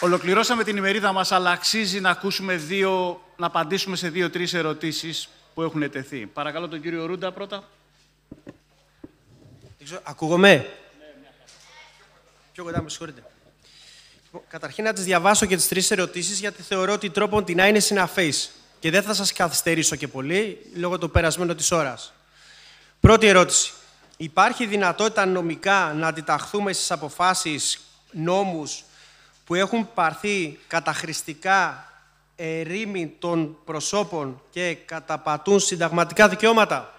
S1: Ολοκληρώσαμε την ημερίδα μας, αλλά αξίζει να, ακούσουμε δύο, να απαντήσουμε σε δύο-τρεις ερωτήσεις που έχουν τεθεί. Παρακαλώ τον κύριο Ρούντα πρώτα.
S3: Ακούγομαι. Ναι, Πιο κοντά, με συγχωρείτε. Λοιπόν, καταρχήν να τις διαβάσω και τις τρεις ερωτήσεις, γιατί θεωρώ ότι τρόπον την είναι συναφές. Και δεν θα σας καθυστερήσω και πολύ, λόγω του περασμένου της ώρας. Πρώτη ερώτηση. Υπάρχει δυνατότητα νομικά να αντιταχθούμε στις αποφάσεις νόμους που έχουν πάρθει καταχρηστικά ερήμη των προσώπων και καταπατούν συνταγματικά δικαιώματα.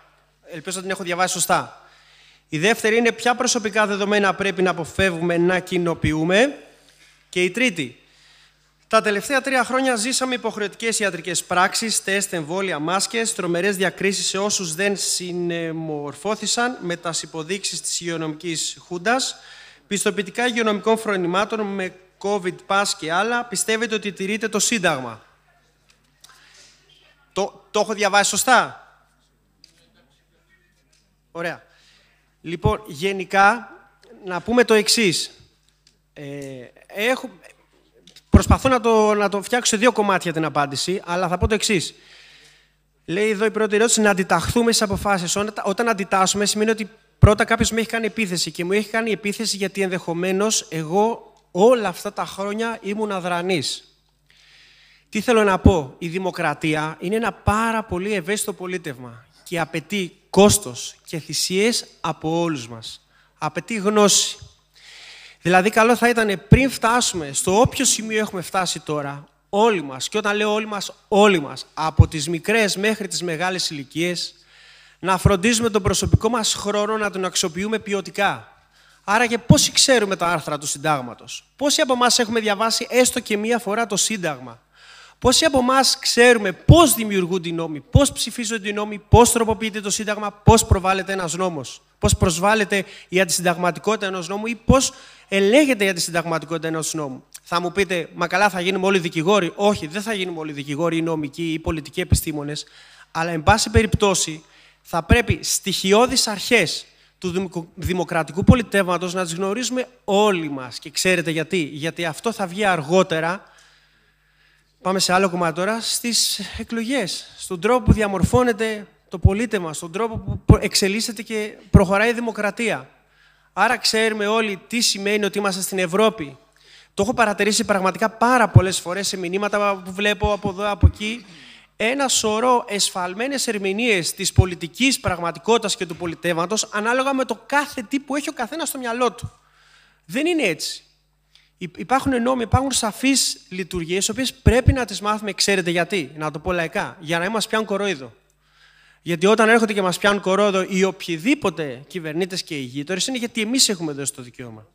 S3: Ελπίζω να την έχω διαβάσει σωστά. Η δεύτερη είναι ποια προσωπικά δεδομένα πρέπει να αποφεύγουμε να κοινοποιούμε. Και η τρίτη, τα τελευταία τρία χρόνια ζήσαμε υποχρεωτικές ιατρικές πράξεις, τεστ, εμβόλια, μάσκες, τρομερές διακρίσεις σε όσους δεν συνεμορφώθησαν με τι υποδείξεις της υγειονομικής χούντας, πιστοποιητικά υγειονομικών φρονημάτων με COVID, pass και άλλα. Πιστεύετε ότι τηρείτε το Σύνταγμα. Το, το έχω διαβάσει σωστά. Ωραία. Λοιπόν, γενικά, να πούμε το εξής. Ε, έχω, Προσπαθώ να το, να το φτιάξω σε δύο κομμάτια την απάντηση, αλλά θα πω το εξής. Λέει εδώ η πρώτη ερώτηση να αντιταχθούμε στις αποφάσεις. Όταν αντιτάσσουμε, σημαίνει ότι πρώτα κάποιος με έχει κάνει επίθεση και μου έχει κάνει επίθεση γιατί ενδεχομένως εγώ όλα αυτά τα χρόνια ήμουν αδρανής. Τι θέλω να πω, η δημοκρατία είναι ένα πάρα πολύ ευαίσθητο πολίτευμα και απαιτεί κόστος και θυσίες από όλους μας. Απαιτεί γνώση, Δηλαδή, καλό θα ήταν πριν φτάσουμε στο όποιο σημείο έχουμε φτάσει τώρα, όλοι μας, και όταν λέω όλοι μας, όλοι μας, από τις μικρές μέχρι τις μεγάλες ηλικίες, να φροντίζουμε τον προσωπικό μας χρόνο να τον αξιοποιούμε ποιοτικά. Άρα και πόσοι ξέρουμε τα άρθρα του συντάγματος. Πόσοι από εμάς έχουμε διαβάσει έστω και μία φορά το σύνταγμα. Πόσοι από εμάς ξέρουμε πώς δημιουργούνται οι νόμοι, πώς ψηφίζονται οι νόμοι, πώς τροποποιείται το Σύνταγμα, πώς προβάλλεται ένας νόμος, πώς προσβάλλεται η αντισυνταγματικότητα ενός νόμου ή πώς ελέγχεται για τη συνταγματικότητα ενός νόμου. Θα μου πείτε, μα καλά, θα γίνουμε όλοι δικηγόροι. Όχι, δεν θα γίνουμε όλοι δικηγόροι ή νομικοί ή πολιτικοί επιστήμονες. Αλλά, εν πάση περιπτώσει, θα πρέπει στοιχειώδεις αρχές του δημοκρατικού πολιτεύματος να τις γνωρίζουμε όλοι μας. Και ξέρετε γιατί. Γιατί αυτό θα βγει αργότερα. Πάμε σε άλλο κομμάτι τώρα, στις εκλογές. στον τρόπο που διαμορφώνεται το πολίτευμα, στον τρόπο που εξελίσσεται και προχωράει η δημοκρατία. Άρα ξέρουμε όλοι τι σημαίνει ότι είμαστε στην Ευρώπη. Το έχω παρατηρήσει πραγματικά πάρα πολλές φορές σε μηνύματα που βλέπω από εδώ, από εκεί. Ένα σωρό εσφαλμένες ερμηνείες της πολιτικής πραγματικότητας και του πολιτεύματος ανάλογα με το κάθε τι που έχει ο καθένας στο μυαλό του. Δεν είναι έτσι. Υπάρχουν νόμοι, υπάρχουν σαφείς λειτουργίες, οι οποίες πρέπει να τις μάθουμε, ξέρετε γιατί, να το πω λαϊκά, για να είμαστε μα πιάνουν κοροϊδό. Γιατί όταν έρχονται και μας πιάνουν κορόδο οι οποιοδήποτε κυβερνήτες και οι είναι γιατί εμείς έχουμε δώσει το δικαίωμα.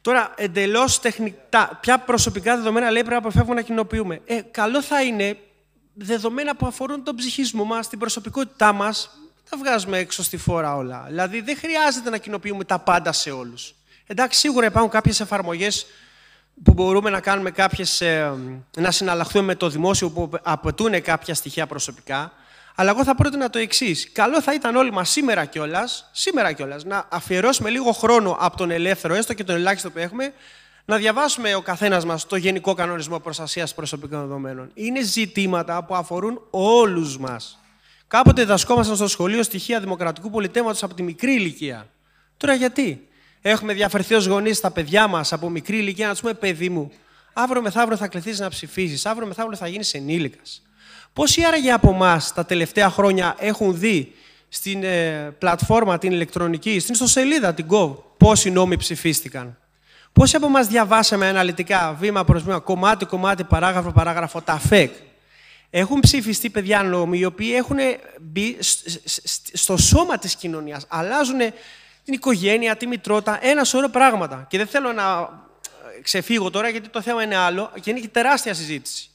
S3: Τώρα, εντελώς τεχνικά, ποια προσωπικά δεδομένα λέει πρέπει να αποφεύγουμε να κοινοποιούμε. Ε, καλό θα είναι δεδομένα που αφορούν τον ψυχισμό μας, την προσωπικότητά μας, τα βγάζουμε έξω στη φόρα όλα. Δηλαδή, δεν χρειάζεται να κοινοποιούμε τα πάντα σε όλους. Εντάξει, σίγουρα υπάρχουν κάποιες εφαρμογές που μπορούμε να κάνουμε κάποιες, ε, να συναλλαχθούμε με το δημόσιο που απαιτούν κάποια στοιχεία προσωπικά. Αλλά εγώ θα πρότεινα το εξής. Καλό θα ήταν όλοι μας σήμερα κιόλας σήμερα κιόλας, να αφιερώσουμε λίγο χρόνο από τον ελεύθερο, έστω και τον ελάχιστο που έχουμε, να διαβάσουμε ο καθένας μας το Γενικό Κανονισμό Προστασίας Προσωπικών Δεδομένων. Είναι ζητήματα που αφορούν όλους μας. Κάποτε δασκόμασταν στο σχολείο στοιχεία δημοκρατικού πολιτεύματο από τη μικρή ηλικία. Τώρα γιατί. Έχουμε διαφερθεί ως γονείς στα παιδιά μας από μικρή ηλικία να τους πούμε παιδί μου, αύριο μεθαύριο θα κληθείς να ψηφίσει, αύριο μεθαύριο θα γίνεις ενήλικας. Πόσοι άραγε από εμάς τα τελευταία χρόνια έχουν δει στην ε, πλατφόρμα την ηλεκτρονική, στην ιστοσελίδα την Gov, πόσοι νόμοι ψηφίστηκαν. Πόσοι από εμάς διαβάσαμε αναλυτικά, βήμα προς βήμα, κομμάτι, κομμάτι, παράγραφο, παράγραφο, τα ΦΕΚ. Έχουν ψηφιστεί παιδιά νόμοι οι οποίοι έχουν μπει στο σώμα της κοινωνίας. Αλλάζουν την οικογένεια, τη μητρότητα, ένα σωρό πράγματα. Και δεν θέλω να ε, ξεφύγω τώρα γιατί το θέμα είναι άλλο και είναι και τεράστια συζήτηση.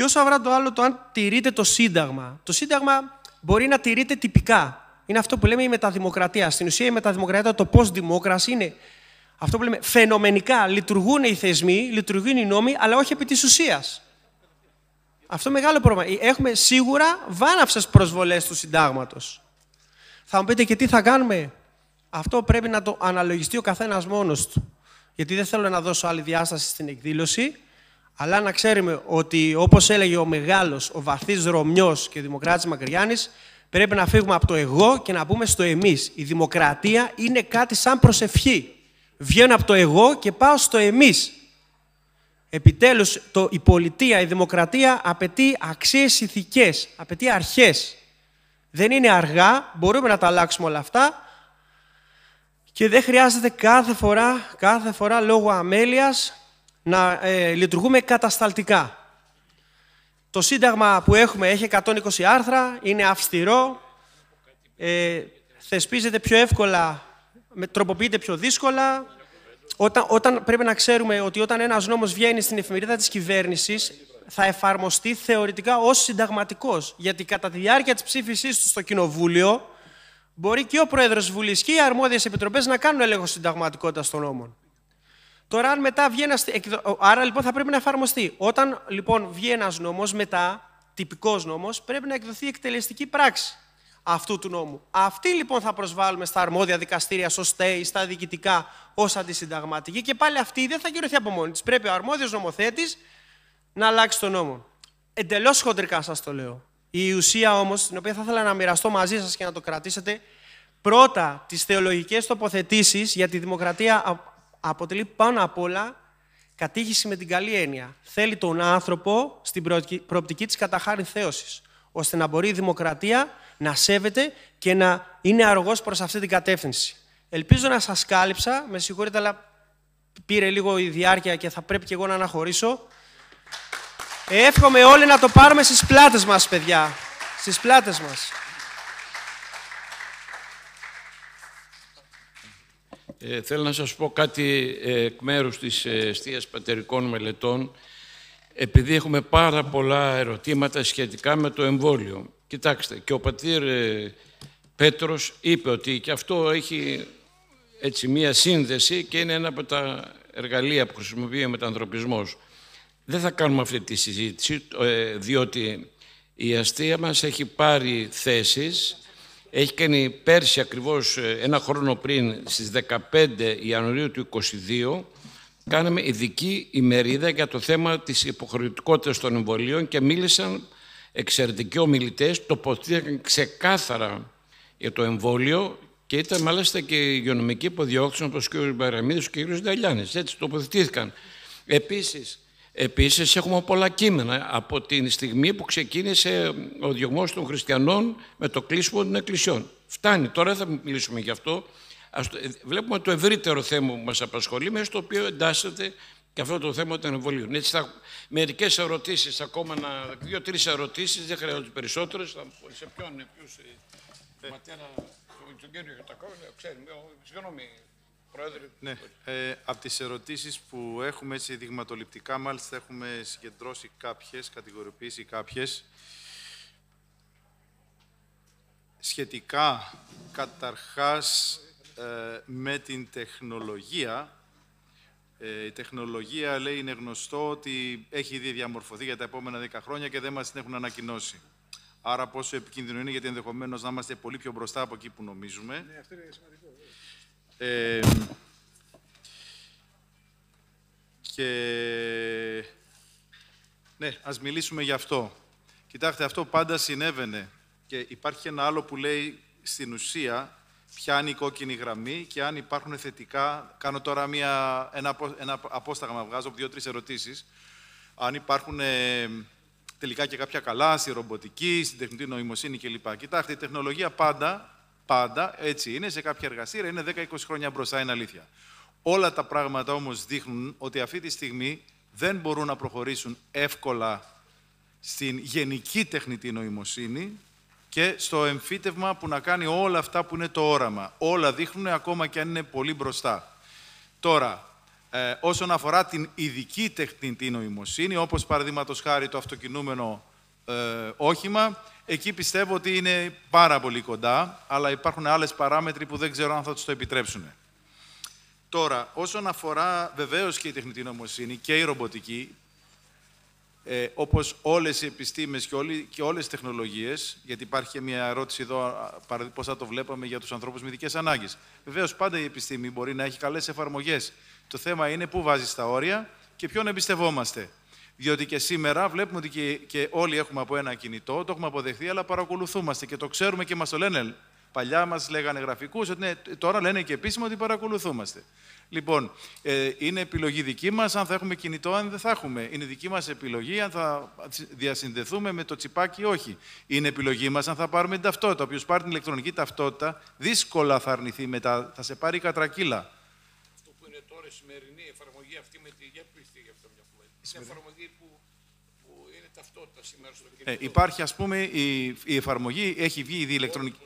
S3: Και όσο αφορά το άλλο, το αν τηρείται το Σύνταγμα. Το Σύνταγμα μπορεί να τηρείται τυπικά. Είναι αυτό που λέμε η μεταδημοκρατία. Στην ουσία, η μεταδημοκρατία, το πώ δημόκραση είναι αυτό που λέμε φαινομενικά. Λειτουργούν οι θεσμοί, λειτουργούν οι νόμοι, αλλά όχι επί της ουσίας. Αυτό μεγάλο πρόβλημα. Ε, έχουμε σίγουρα βάναυσες προσβολές του συντάγματος. Θα μου πείτε και τι θα κάνουμε. Αυτό πρέπει να το αναλογιστεί ο καθένας μόνος του. Γιατί δεν θέλω να δώσω άλλη διάσταση στην εκδήλωση. Αλλά να ξέρουμε ότι όπως έλεγε ο μεγάλος, ο βαθύς Ρωμιός και ο Δημοκράτης Μακριάνης, πρέπει να φύγουμε από το εγώ και να πούμε στο εμείς. Η δημοκρατία είναι κάτι σαν προσευχή. Βγαίνω από το εγώ και πάω στο εμείς. Επιτέλους, το, η πολιτεία, η δημοκρατία απαιτεί αξίες ηθικές, απαιτεί αρχές. Δεν είναι αργά, μπορούμε να τα αλλάξουμε όλα αυτά και δεν χρειάζεται κάθε φορά, κάθε φορά λόγω αμέλειας να ε, λειτουργούμε κατασταλτικά. Το σύνταγμα που έχουμε έχει 120 άρθρα, είναι αυστηρό, ε, θεσπίζεται πιο εύκολα, τροποποιείται πιο δύσκολα. Όταν, όταν πρέπει να ξέρουμε ότι όταν ένας νόμος βγαίνει στην εφημερίδα της κυβέρνησης, θα εφαρμοστεί θεωρητικά ως συνταγματικός. Γιατί κατά τη διάρκεια της ψήφισής του στο Κοινοβούλιο, μπορεί και ο Πρόεδρος Βουλής και οι αρμόδιες επιτροπές να κάνουν έλεγχο συνταγματικότητας των νόμων. Τώρα, αν μετά βγει ένας. Άρα λοιπόν θα πρέπει να εφαρμοστεί. Όταν λοιπόν βγει ένας νόμος, μετά, τυπικός νόμος, πρέπει να εκδοθεί εκτελεστική πράξη αυτού του νόμου. Αυτή λοιπόν θα προσβάλλουμε στα αρμόδια δικαστήρια, στο ΣΤΕΙ, στα διοικητικά, ως αντισυνταγματική και πάλι αυτή δεν θα κυρωθεί από μόνη της. Πρέπει ο αρμόδιος νομοθέτης να αλλάξει τον νόμο. Εντελώς χοντρικά σας το λέω. Η ουσία όμως, την οποία θα ήθελα να μοιραστώ μαζί σας και να το κρατήσετε, πρώτα τις θεολογικές τοποθετήσεις για τη δημοκρατία αποτελεί πάνω απ' όλα κατήχηση με την καλή έννοια. Θέλει τον άνθρωπο στην προοπτική της καταχάρη θέωσης, ώστε να μπορεί η δημοκρατία να σέβεται και να είναι αργός προς αυτή την κατεύθυνση. Ελπίζω να σας κάλυψα, με συγχωρείτε, αλλά πήρε λίγο η διάρκεια και θα πρέπει και εγώ να αναχωρήσω. Εύχομαι όλοι να το πάρουμε στις πλάτες μας, παιδιά. Στις πλάτες μας.
S4: Ε, θέλω να σας πω κάτι ε, εκ μέρους της ε, εστίας πατερικών μελετών, επειδή έχουμε πάρα πολλά ερωτήματα σχετικά με το εμβόλιο. Κοιτάξτε, και ο πατήρ ε, Πέτρος είπε ότι και αυτό έχει έτσι μία σύνδεση και είναι ένα από τα εργαλεία που χρησιμοποιεί ο μετανθρωπισμός. Δεν θα κάνουμε αυτή τη συζήτηση, διότι η αστεία μας έχει πάρει θέσεις έχει κάνει πέρσι ακριβώς ε, ένα χρόνο πριν στις 15 Ιανουαρίου του 2022 κάναμε ειδική ημερίδα για το θέμα της υποχρεωτικότητας των εμβολίων και μίλησαν εξαιρετικοί ομιλητές, τοποθετήθηκαν ξεκάθαρα για το εμβόλιο και ήταν μάλιστα και οι υγειονομικοί που διώχθησαν όπως και ο Μπαραμίδης και ο κ. Έτσι τοποθετήθηκαν. Επίσης, Επίσης έχουμε πολλά κείμενα από την στιγμή που ξεκίνησε ο διωγμός των χριστιανών με το κλείσιμο των εκκλησιών. Φτάνει, τώρα θα μιλήσουμε γι' αυτό. Ε, βλέπουμε το ευρύτερο θέμα που μας απασχολεί, μέσα στο οποίο εντάσσεται και αυτό το θέμα των εμβολίων. Έτσι θα, μερικές ερωτήσεις, ακόμα να, δύο-τρεις ερωτήσεις, δεν χρειάζονται περισσότερες. σε ποιον, ποιους, ε, ε. ματέρα, τον κύριο Γιατακό, ξέρουμε, συγγνώμη, ναι, ε,
S5: από τις ερωτήσεις που έχουμε έτσι δειγματοληπτικά, μάλιστα έχουμε συγκεντρώσει κάποιες, κατηγοριοποιήσει κάποιες, σχετικά καταρχάς ε, με την τεχνολογία. Ε, η τεχνολογία, λέει, είναι γνωστό ότι έχει ήδη διαμορφωθεί για τα επόμενα δέκα χρόνια και δεν μας την έχουν ανακοινώσει. Άρα πόσο επικίνδυνο είναι, γιατί ενδεχομένως να είμαστε πολύ πιο μπροστά από εκεί που νομίζουμε.
S1: Ναι, αυτό είναι σημαντικό.
S5: Ε, και ναι, ας μιλήσουμε γι' αυτό. Κοιτάξτε, αυτό πάντα συνέβαινε. Και υπάρχει ένα άλλο που λέει στην ουσία ποια είναι η κόκκινη γραμμή και αν υπάρχουν θετικά, κάνω τώρα μια, ένα, ένα απόσταγμα, από δύο-τρεις ερωτήσεις. Αν υπάρχουν τελικά και κάποια καλά στη ρομποτική, στην τεχνητή νοημοσύνη κλπ. Κοιτάξτε, η τεχνολογία πάντα πάντα έτσι είναι, σε κάποια εργαστήρια είναι 10-20 χρόνια μπροστά, είναι αλήθεια. Όλα τα πράγματα όμως δείχνουν ότι αυτή τη στιγμή δεν μπορούν να προχωρήσουν εύκολα στην γενική τεχνητή νοημοσύνη και στο εμφύτευμα που να κάνει όλα αυτά που είναι το όραμα. Όλα δείχνουν ακόμα και αν είναι πολύ μπροστά. Τώρα, ε, όσον αφορά την ειδική τεχνητή νοημοσύνη, όπως παραδείγματος χάρη το αυτοκινούμενο ε, όχημα, Εκεί πιστεύω ότι είναι πάρα πολύ κοντά, αλλά υπάρχουν άλλες παράμετροι που δεν ξέρω αν θα τους το επιτρέψουν. Τώρα, όσον αφορά βεβαίως και η τεχνητή νομοσύνη και η ρομποτική, ε, όπως όλες οι επιστήμες και, και όλες οι τεχνολογίες, γιατί υπάρχει και μια ερώτηση εδώ, πώς θα το βλέπαμε για τους ανθρώπους με ειδικές ανάγκες. Βεβαίως πάντα η επιστήμη μπορεί να έχει καλές εφαρμογές. Το θέμα είναι πού βάζει τα όρια και ποιον εμπιστευόμαστε. Διότι και σήμερα βλέπουμε ότι και, όλοι έχουμε από ένα κινητό, το έχουμε αποδεχθεί, αλλά παρακολουθούμαστε και το ξέρουμε και μας το λένε. Παλιά μας λέγανε γραφικούς, ναι, τώρα λένε και επίσημα ότι παρακολουθούμαστε. Λοιπόν, ε, είναι επιλογή δική μας αν θα έχουμε κινητό, αν δεν θα έχουμε. Είναι δική μας επιλογή αν θα διασυνδεθούμε με το τσιπάκι όχι. Είναι επιλογή μας αν θα πάρουμε την ταυτότητα. Όποιος πάρει την ηλεκτρονική ταυτότητα, δύσκολα θα αρνηθεί μετά, θα σε πάρει κατρακύλα.
S4: Αυτό που είναι τώρα η σημερινή εφαρμογή αυτή με τη γέπτη στην εφαρμογή που, που είναι ταυτότητα σήμερα στο κοινό. Ε, υπάρχει,
S5: ας πούμε, η, η εφαρμογή, έχει βγει ήδη η ηλεκτρονική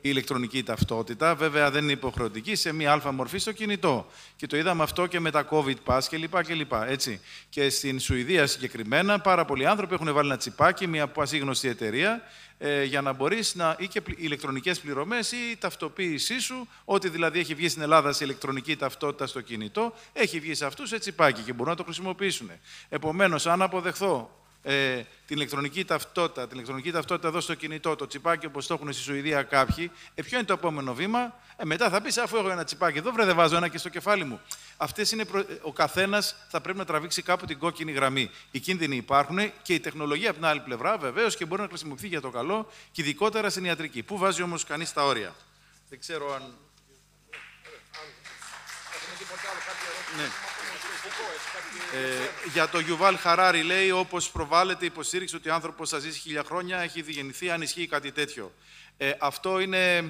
S5: η ηλεκτρονική ταυτότητα. Βέβαια δεν είναι υποχρεωτική σε μία αλφα μορφή στο κινητό. Και το είδαμε αυτό και με τα COVID pass κλπ. κλπ έτσι. Και στην Σουηδία συγκεκριμένα πάρα πολλοί άνθρωποι έχουν βάλει ένα τσιπάκι, μια ασύγνωστη εταιρεία, ε, για να μπορείς να ή και ηλεκτρονικές πληρωμές ή η ταυτοποίησή σου, ό,τι δηλαδή έχει βγει στην Ελλάδα σε ηλεκτρονική ταυτότητα στο κινητό, έχει βγει σε αυτούς σε τσιπάκι και μπορούν να το χρησιμοποιήσουν. Επομένως, αν αποδεχθώ ε, την ηλεκτρονική ταυτότητα, την ηλεκτρονική ταυτότητα εδώ στο κινητό, το τσιπάκι όπως το έχουν στη Σουηδία κάποιοι, ε, ποιο είναι το επόμενο βήμα. Ε, μετά θα πεις, αφού έχω ένα τσιπάκι εδώ, βρε, δεν βάζω ένα και στο κεφάλι μου. Αυτές είναι προ... Ε, ο καθένας θα πρέπει να τραβήξει κάπου την κόκκινη γραμμή. Οι κίνδυνοι υπάρχουν και η τεχνολογία από την άλλη πλευρά βεβαίως και μπορεί να χρησιμοποιηθεί για το καλό, και ειδικότερα στην ιατρική. Πού βάζει όμως κανείς τα όρια. Δεν ξέρω αν. Ε, ναι. Ε, για το Γιουβάλ Χαράρη λέει, όπως προβάλλεται υποστήριξη ότι ο άνθρωπος θα ζήσει χίλια χρόνια, έχει διγεννηθεί, αν ισχύει κάτι τέτοιο. Ε, αυτό είναι,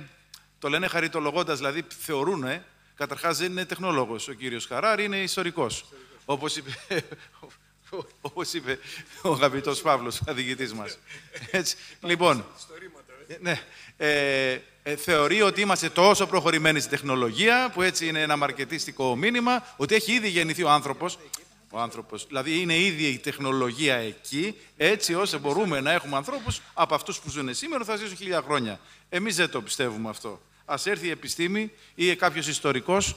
S5: το λένε χαριτολογώντας, δηλαδή θεωρούν, ε, καταρχάς δεν είναι τεχνολόγος ο κύριος Χαράρη, είναι ιστορικός. Όπως είπε, όπως είπε ο αγαπητός Παύλος, καθηγητής μας. Έτσι, λοιπόν, ε. ναι, ε, ε, θεωρεί ότι είμαστε τόσο προχωρημένοι στην τεχνολογία, που έτσι είναι ένα μαρκετίστικο μήνυμα, ότι έχει ήδη γεννηθεί ο άνθρωπος. Ο άνθρωπος. Δηλαδή είναι ήδη η τεχνολογία εκεί, έτσι ώστε μπορούμε να έχουμε ανθρώπους από αυτούς που ζουν σήμερα, θα ζήσουν χίλια χρόνια. Εμείς δεν το πιστεύουμε αυτό. Ας έρθει η επιστήμη ή κάποιος ιστορικός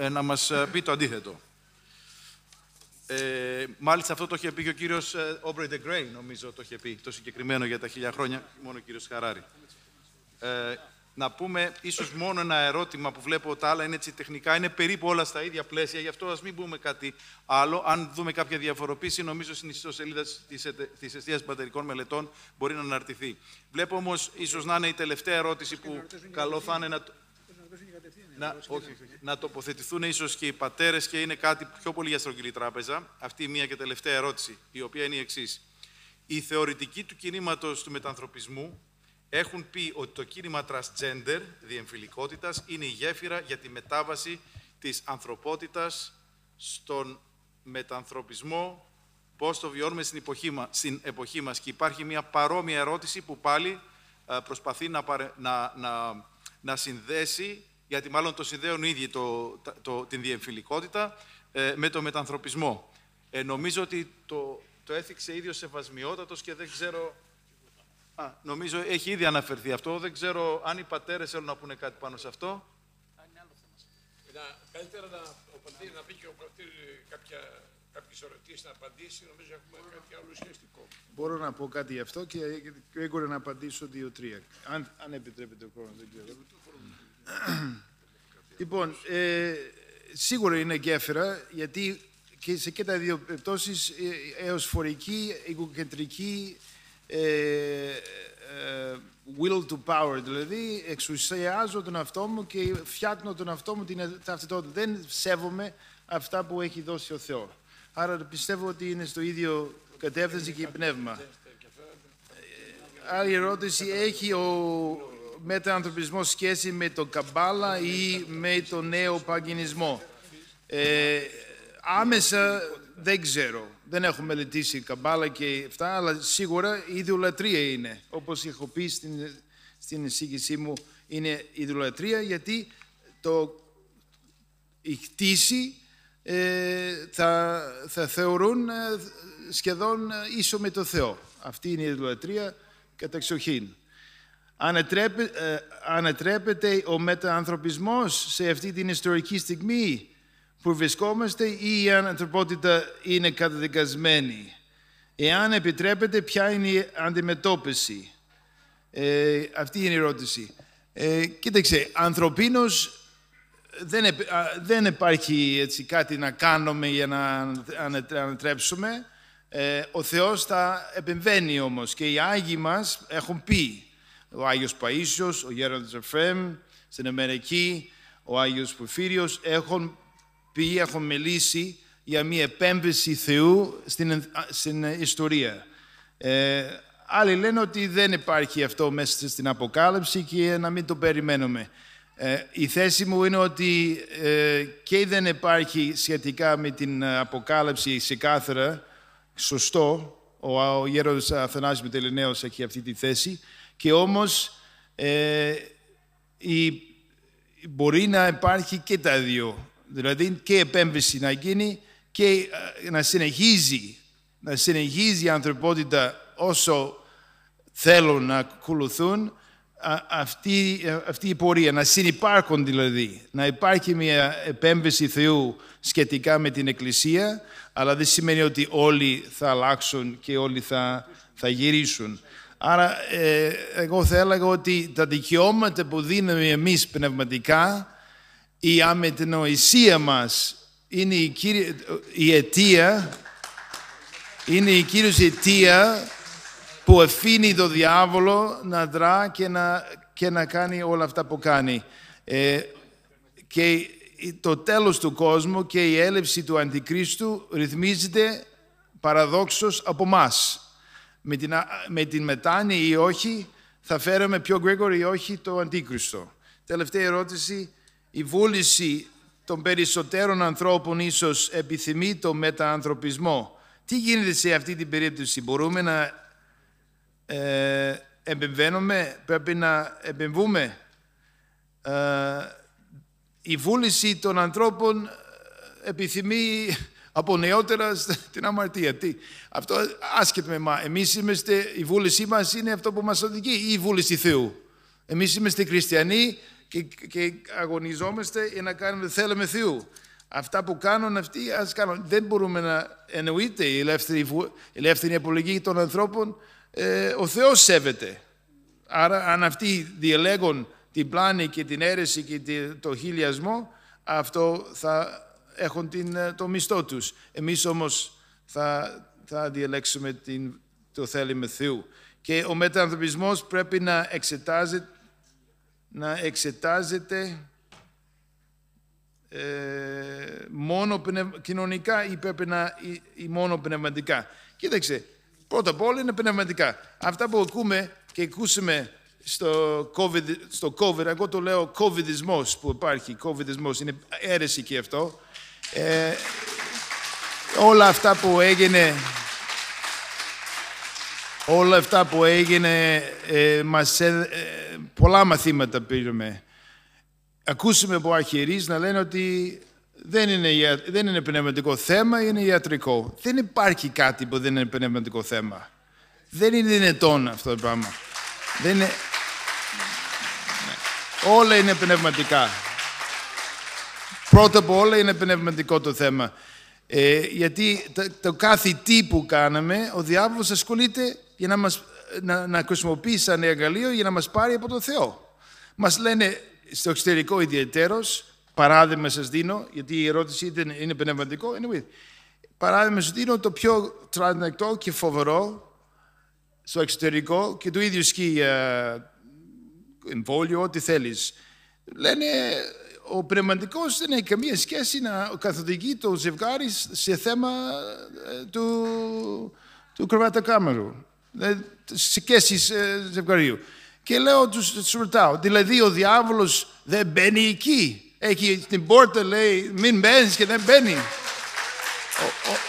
S5: ε, να μας ε, πει το αντίθετο. Ε, μάλιστα αυτό το είχε πει και ο κύριος Όμπρε Ντεγκρέι, νομίζω το είχε πει, το συγκεκριμένο για τα χίλια χρόνια, μόνο ο κύριος Χαράρη. Ε, να πούμε ίσως μόνο ένα ερώτημα που βλέπω τα άλλα είναι έτσι τεχνικά, είναι περίπου όλα στα ίδια πλαίσια, γι' αυτό ας μην πούμε κάτι άλλο. Αν δούμε κάποια διαφοροποίηση, νομίζω στην ιστοσελίδα της Εστίας Πατερικών Μελετών μπορεί να αναρτηθεί. Βλέπω όμως ίσως να είναι η τελευταία ερώτηση που καλό θα είναι να... Να, όχι, να τοποθετηθούν ίσως και οι πατέρες και είναι κάτι πιο πολύ για στρογγυλή τράπεζα. Αυτή η μία και τελευταία ερώτηση, η οποία είναι η εξής. Η θεωρητική του κινήματος του μετανθρωπισμού έχουν πει ότι το κίνημα transgender, διεμφυλικότητας, είναι η γέφυρα για τη μετάβαση της ανθρωπότητας στον μετανθρωπισμό, πώς το βιώνουμε στην εποχή, μας, Και υπάρχει μια παρόμοια ερώτηση που πάλι ε, προσπαθεί να, να, να, να συνδέσει, γιατί μάλλον το συνδέουν ήδη το, την διεμφυλικότητα, ε, με το μετανθρωπισμό. Ε, νομίζω ότι το, το έθιξε ίδιος Σεβασμιότατος και δεν ξέρω Α, νομίζω έχει ήδη αναφερθεί αυτό. Δεν ξέρω αν οι πατέρες θέλουν να πούνε κάτι πάνω σε αυτό.
S4: Να, καλύτερα να, ο να πει και ο πατήρ ε, κάποια, κάποιες ερωτήσεις να απαντήσει. Νομίζω έχουμε Μπορώ. κάτι άλλο σχετικό.
S2: Μπορώ να πω κάτι γι' αυτό και έγκορε να απαντήσω δύο-τρία. Αν, αν επιτρέπετε ο χρόνος, δεν ξέρω. λοιπόν, ε, σίγουρα είναι γέφυρα, γιατί και σε και τα δύο περιπτώσεις ε, ε, έως φορική, οικοκεντρική, ε, ε, ε, will to power, δηλαδή εξουσιάζω τον αυτό μου και φτιάχνω τον αυτό μου την ταυτότητα. Δεν σέβομαι αυτά που έχει δώσει ο Θεός Άρα πιστεύω ότι είναι στο ίδιο κατεύθυνση και πνεύμα. Άλλη ερώτηση, έχει ο μετανανθρωπισμός σχέση με το καμπάλα ή με τον νέο παγκινισμό. άμεσα δεν ξέρω δεν έχω μελετήσει καμπάλα και αυτά, αλλά σίγουρα η ιδεολατρία είναι. Όπως έχω πει στην, στην εισήγησή μου, είναι ιδεολατρία, γιατί το, η ε, θα, θα θεωρούν ε, σχεδόν ε, ίσο με το Θεό. Αυτή είναι η ιδεολατρία, κατά εξοχήν. Ανατρέπε, ε, ανατρέπεται ο μεταανθρωπισμός σε αυτή την ιστορική στιγμή που βρισκόμαστε ή η ανθρωπότητα είναι καταδικασμένη. Εάν επιτρέπεται, ποια είναι η αντιμετώπιση. Ε, αυτή είναι η ερώτηση. Ε, κοίταξε, ανθρωπίνως δεν, δεν υπάρχει έτσι, κάτι να κάνουμε για να ανατρέψουμε. Ε, ο Θεός τα επεμβαίνει όμως και οι Άγιοι μας έχουν πει. Ο Άγιος Παΐσιος, ο Γέροντας Εφραίμ στην Αμερική, ο Άγιος Πουφύριος έχουν ποιοι έχουν μιλήσει για μια επέμβαση Θεού στην, ιστορία. Ε, άλλοι λένε ότι δεν υπάρχει αυτό μέσα στην Αποκάλυψη και να μην το περιμένουμε. Ε, η θέση μου είναι ότι ε, και δεν υπάρχει σχετικά με την Αποκάλυψη ξεκάθαρα, σωστό, ο, ο γέροντας Αθανάσης Μητελινέος έχει αυτή τη θέση, και όμως ε, η, μπορεί να υπάρχει και τα δύο. Δηλαδή και επέμβαση να γίνει και ε, να συνεχίζει, να συνεχίζει η ανθρωπότητα όσο θέλουν να ακολουθούν αυτή, ε, αυτή η πορεία, να συνεπάρχουν δηλαδή, να υπάρχει μια επέμβαση Θεού σχετικά με την Εκκλησία, αλλά δεν σημαίνει ότι όλοι θα αλλάξουν και όλοι θα, γυρίσουν. Άρα ε, εγώ θα έλεγα ότι τα δικαιώματα που δίνουμε εμείς πνευματικά η αμετνοησία μας είναι η, κύρι... η αιτία, είναι η κύριος αιτία που αφήνει το διάβολο να δρά και να, και να κάνει όλα αυτά που κάνει. Ε, και το τέλος του κόσμου και η έλευση του Αντικρίστου ρυθμίζεται παραδόξως από μας. Με την, με την μετάνοια ή όχι, θα φέρουμε πιο γρήγορα ή όχι το Αντίκριστο. Τελευταία ερώτηση, η βούληση των περισσότερων ανθρώπων ίσως επιθυμεί το μεταανθρωπισμό. Τι γίνεται σε αυτή την περίπτωση, μπορούμε να ε, επεμβαίνουμε, πρέπει να επεμβούμε. Ε, η βούληση των ανθρώπων ε, επιθυμεί από νεότερα στην αμαρτία. Τι, αυτό άσχετο με εμά. Εμείς είμαστε, η βούλησή μας είναι αυτό που μας οδηγεί ή η βούληση Θεού. Εμείς είμαστε χριστιανοί, και, και αγωνιζόμαστε για να κάνουμε θέλουμε Θεού. Αυτά που κάνουν αυτοί, ας κάνουν. Δεν μπορούμε να εννοείται η ελεύθερη, ελεύθερη επιλογή των ανθρώπων. Ε, ο Θεός σέβεται. Άρα αν αυτοί διελέγουν την πλάνη και την αίρεση και το χιλιασμό, αυτό θα έχουν την, ε, το μισθό τους. Εμείς όμως θα, θα διαλέξουμε την, το θέλημα Θεού. Και ο μετανθρωπισμός πρέπει να εξετάζεται να εξετάζεται ε, μόνο κοινωνικά ή να ή, μόνο πνευματικά. Κοίταξε, πρώτα απ' όλα είναι πνευματικά. Αυτά που ακούμε και ακούσαμε στο COVID, στο COVID, εγώ το λέω COVIDισμός που υπάρχει, COVIDισμός, είναι αίρεση και αυτό. Ε, όλα αυτά που έγινε όλα αυτά που έγινε, ε, μας, ε, πολλά μαθήματα πήραμε. Ακούσαμε από αρχιερείς να λένε ότι δεν είναι, δεν είναι πνευματικό θέμα, είναι ιατρικό. Δεν υπάρχει κάτι που δεν είναι πνευματικό θέμα. Δεν είναι δυνατόν αυτό το πράγμα. Δεν είναι... Όλα είναι πνευματικά. Πρώτα απ' όλα είναι πνευματικό το θέμα. Ε, γιατί το, το κάθε τι που κάναμε, ο διάβολος ασχολείται για να, μας, να, να σαν εργαλείο για να μας πάρει από τον Θεό. Μας λένε στο εξωτερικό ιδιαιτέρως, παράδειγμα σας δίνω, γιατί η ερώτηση ήταν, είναι πνευματικό, anyway. Παράδειγμα σας δίνω το πιο τραντακτό και φοβερό στο εξωτερικό και το ίδιο σκι ε, εμβόλιο, ό,τι θέλεις. Λένε ο πνευματικός δεν έχει καμία σχέση να καθοδηγεί το ζευγάρι σε θέμα ε, του, του κρεβατοκάμερου. Ε, Σκέσει ε, ζευγαρίου. Και λέω, τους, ρωτάω, δηλαδή ο διάβολος δεν μπαίνει εκεί. Έχει την πόρτα, λέει, μην μπαίνεις και δεν μπαίνει. Ο,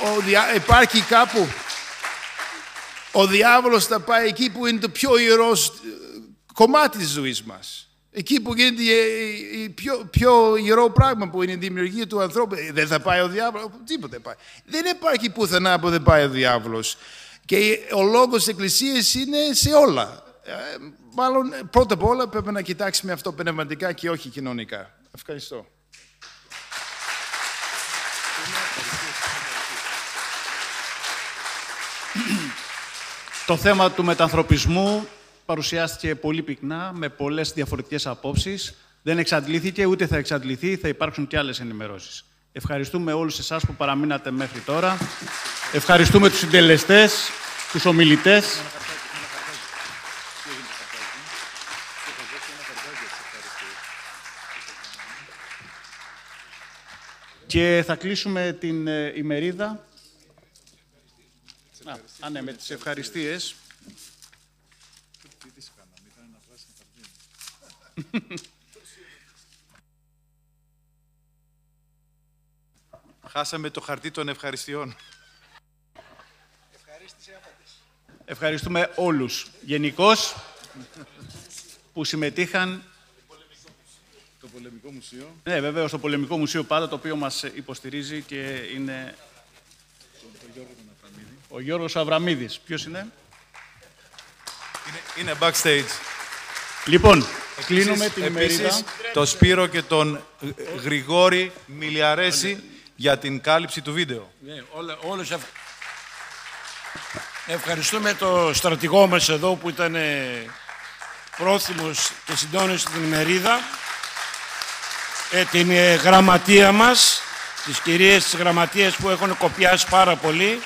S2: ο, ο, υπάρχει κάπου. Ο διάβολος θα πάει εκεί που είναι το πιο ιερός ε, κομμάτι της ζωής μας. Εκεί που γίνεται το πιο, πιο ιερό πράγμα που είναι η δημιουργία του ανθρώπου. Δεν θα πάει ο διάβολος, τίποτε πάει. Δεν υπάρχει πουθενά που δεν πάει ο διάβολος. Και ο λόγος της εκκλησίας είναι σε όλα. Ε, μάλλον πρώτα απ' όλα πρέπει να κοιτάξουμε αυτό πνευματικά και όχι κοινωνικά. Ευχαριστώ.
S1: Το θέμα του μετανθρωπισμού παρουσιάστηκε πολύ πυκνά, με πολλές διαφορετικές απόψεις. Δεν εξαντλήθηκε, ούτε θα εξαντληθεί, θα υπάρξουν και άλλες ενημερώσεις. Ευχαριστούμε όλους εσάς που παραμείνατε μέχρι τώρα. Ευχαριστούμε τους συντελεστές, τους ομιλητές. Και θα κλείσουμε την ε, ημερίδα. Α, ναι, με τις ευχαριστίες.
S5: Τι τις Χάσαμε το χαρτί των ευχαριστειών.
S1: Ευχαριστούμε όλους γενικώς που συμμετείχαν.
S5: Το Πολεμικό Μουσείο.
S1: Ναι, βέβαια, στο Πολεμικό Μουσείο πάντα, το οποίο μας υποστηρίζει και είναι... Ο Γιώργος Αβραμίδης. Ποιος είναι?
S5: Είναι, είναι backstage. Λοιπόν, κλείνουμε την επίσης, το Σπύρο και τον Γρηγόρη Μιλιαρέση για την
S4: κάλυψη του βίντεο. Ναι, όλα, όλες Ευχαριστούμε το στρατηγό μας εδώ που ήταν ε, πρόθυμος και συντόνισε την ημερίδα, ε, την ε, γραμματεία μας, τις κυρίες της γραμματείας που έχουν κοπιάσει πάρα πολύ,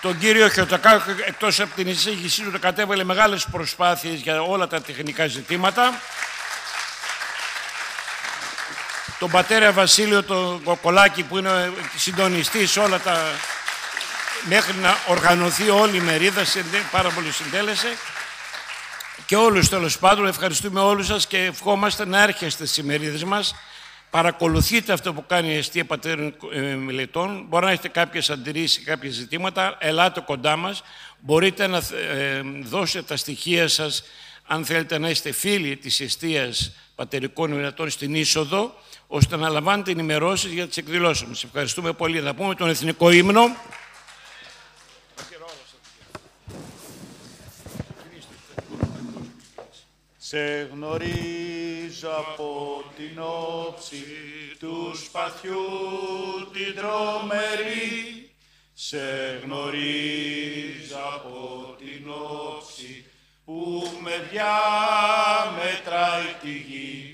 S4: τον κύριο Χιωτακά, εκτός από την εισήγησή του, κατέβαλε μεγάλες προσπάθειες για όλα τα τεχνικά ζητήματα τον πατέρα Βασίλειο τον Κοκολάκη που είναι συντονιστής όλα τα... μέχρι να οργανωθεί όλη η μερίδα, πάρα πολύ συντέλεσε. Και όλους τέλος πάντων, ευχαριστούμε όλους σας και ευχόμαστε να έρχεστε στις μερίδες μας. Παρακολουθείτε αυτό που κάνει η Εστία Πατέρων ε, Μιλητών. Μπορεί να έχετε κάποιες αντιρρήσεις, κάποια ζητήματα. Ελάτε κοντά μας. Μπορείτε να ε, δώσετε τα στοιχεία σας αν θέλετε να είστε φίλοι της Εστίας Πατερικών Μιλητών στην είσοδο ώστε να λαμβάνετε ενημερώσεις για τις εκδηλώσεις. μας. Ευχαριστούμε πολύ. Να πούμε τον Εθνικό Ύμνο.
S1: Σε γνωρίζω από την όψη του σπαθιού την τρομερή. Σε γνωρίζω από την όψη που με διάμετρα τη γη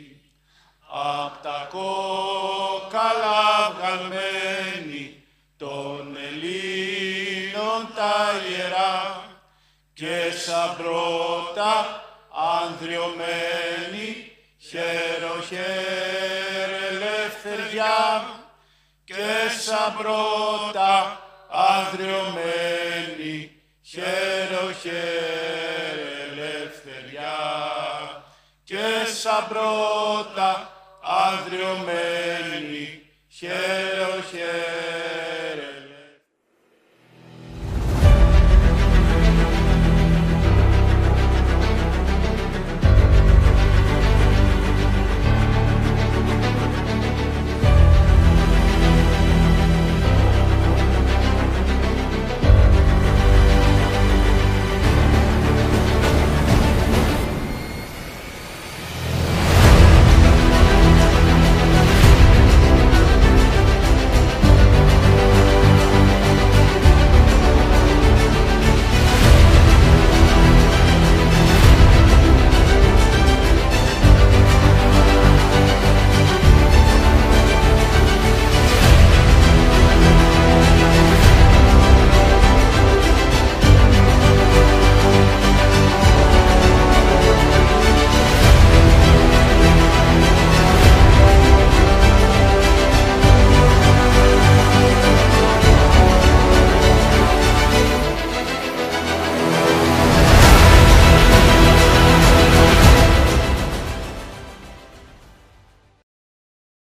S1: απ' τα κόκαλα βγαλμένη των Ελλήνων τα ιερά και σαν πρώτα ανδριωμένη ελευθεριά και σαν πρώτα ανδριωμένη ελευθεριά και σαν παντριωμένη, χαίρο χαίρο.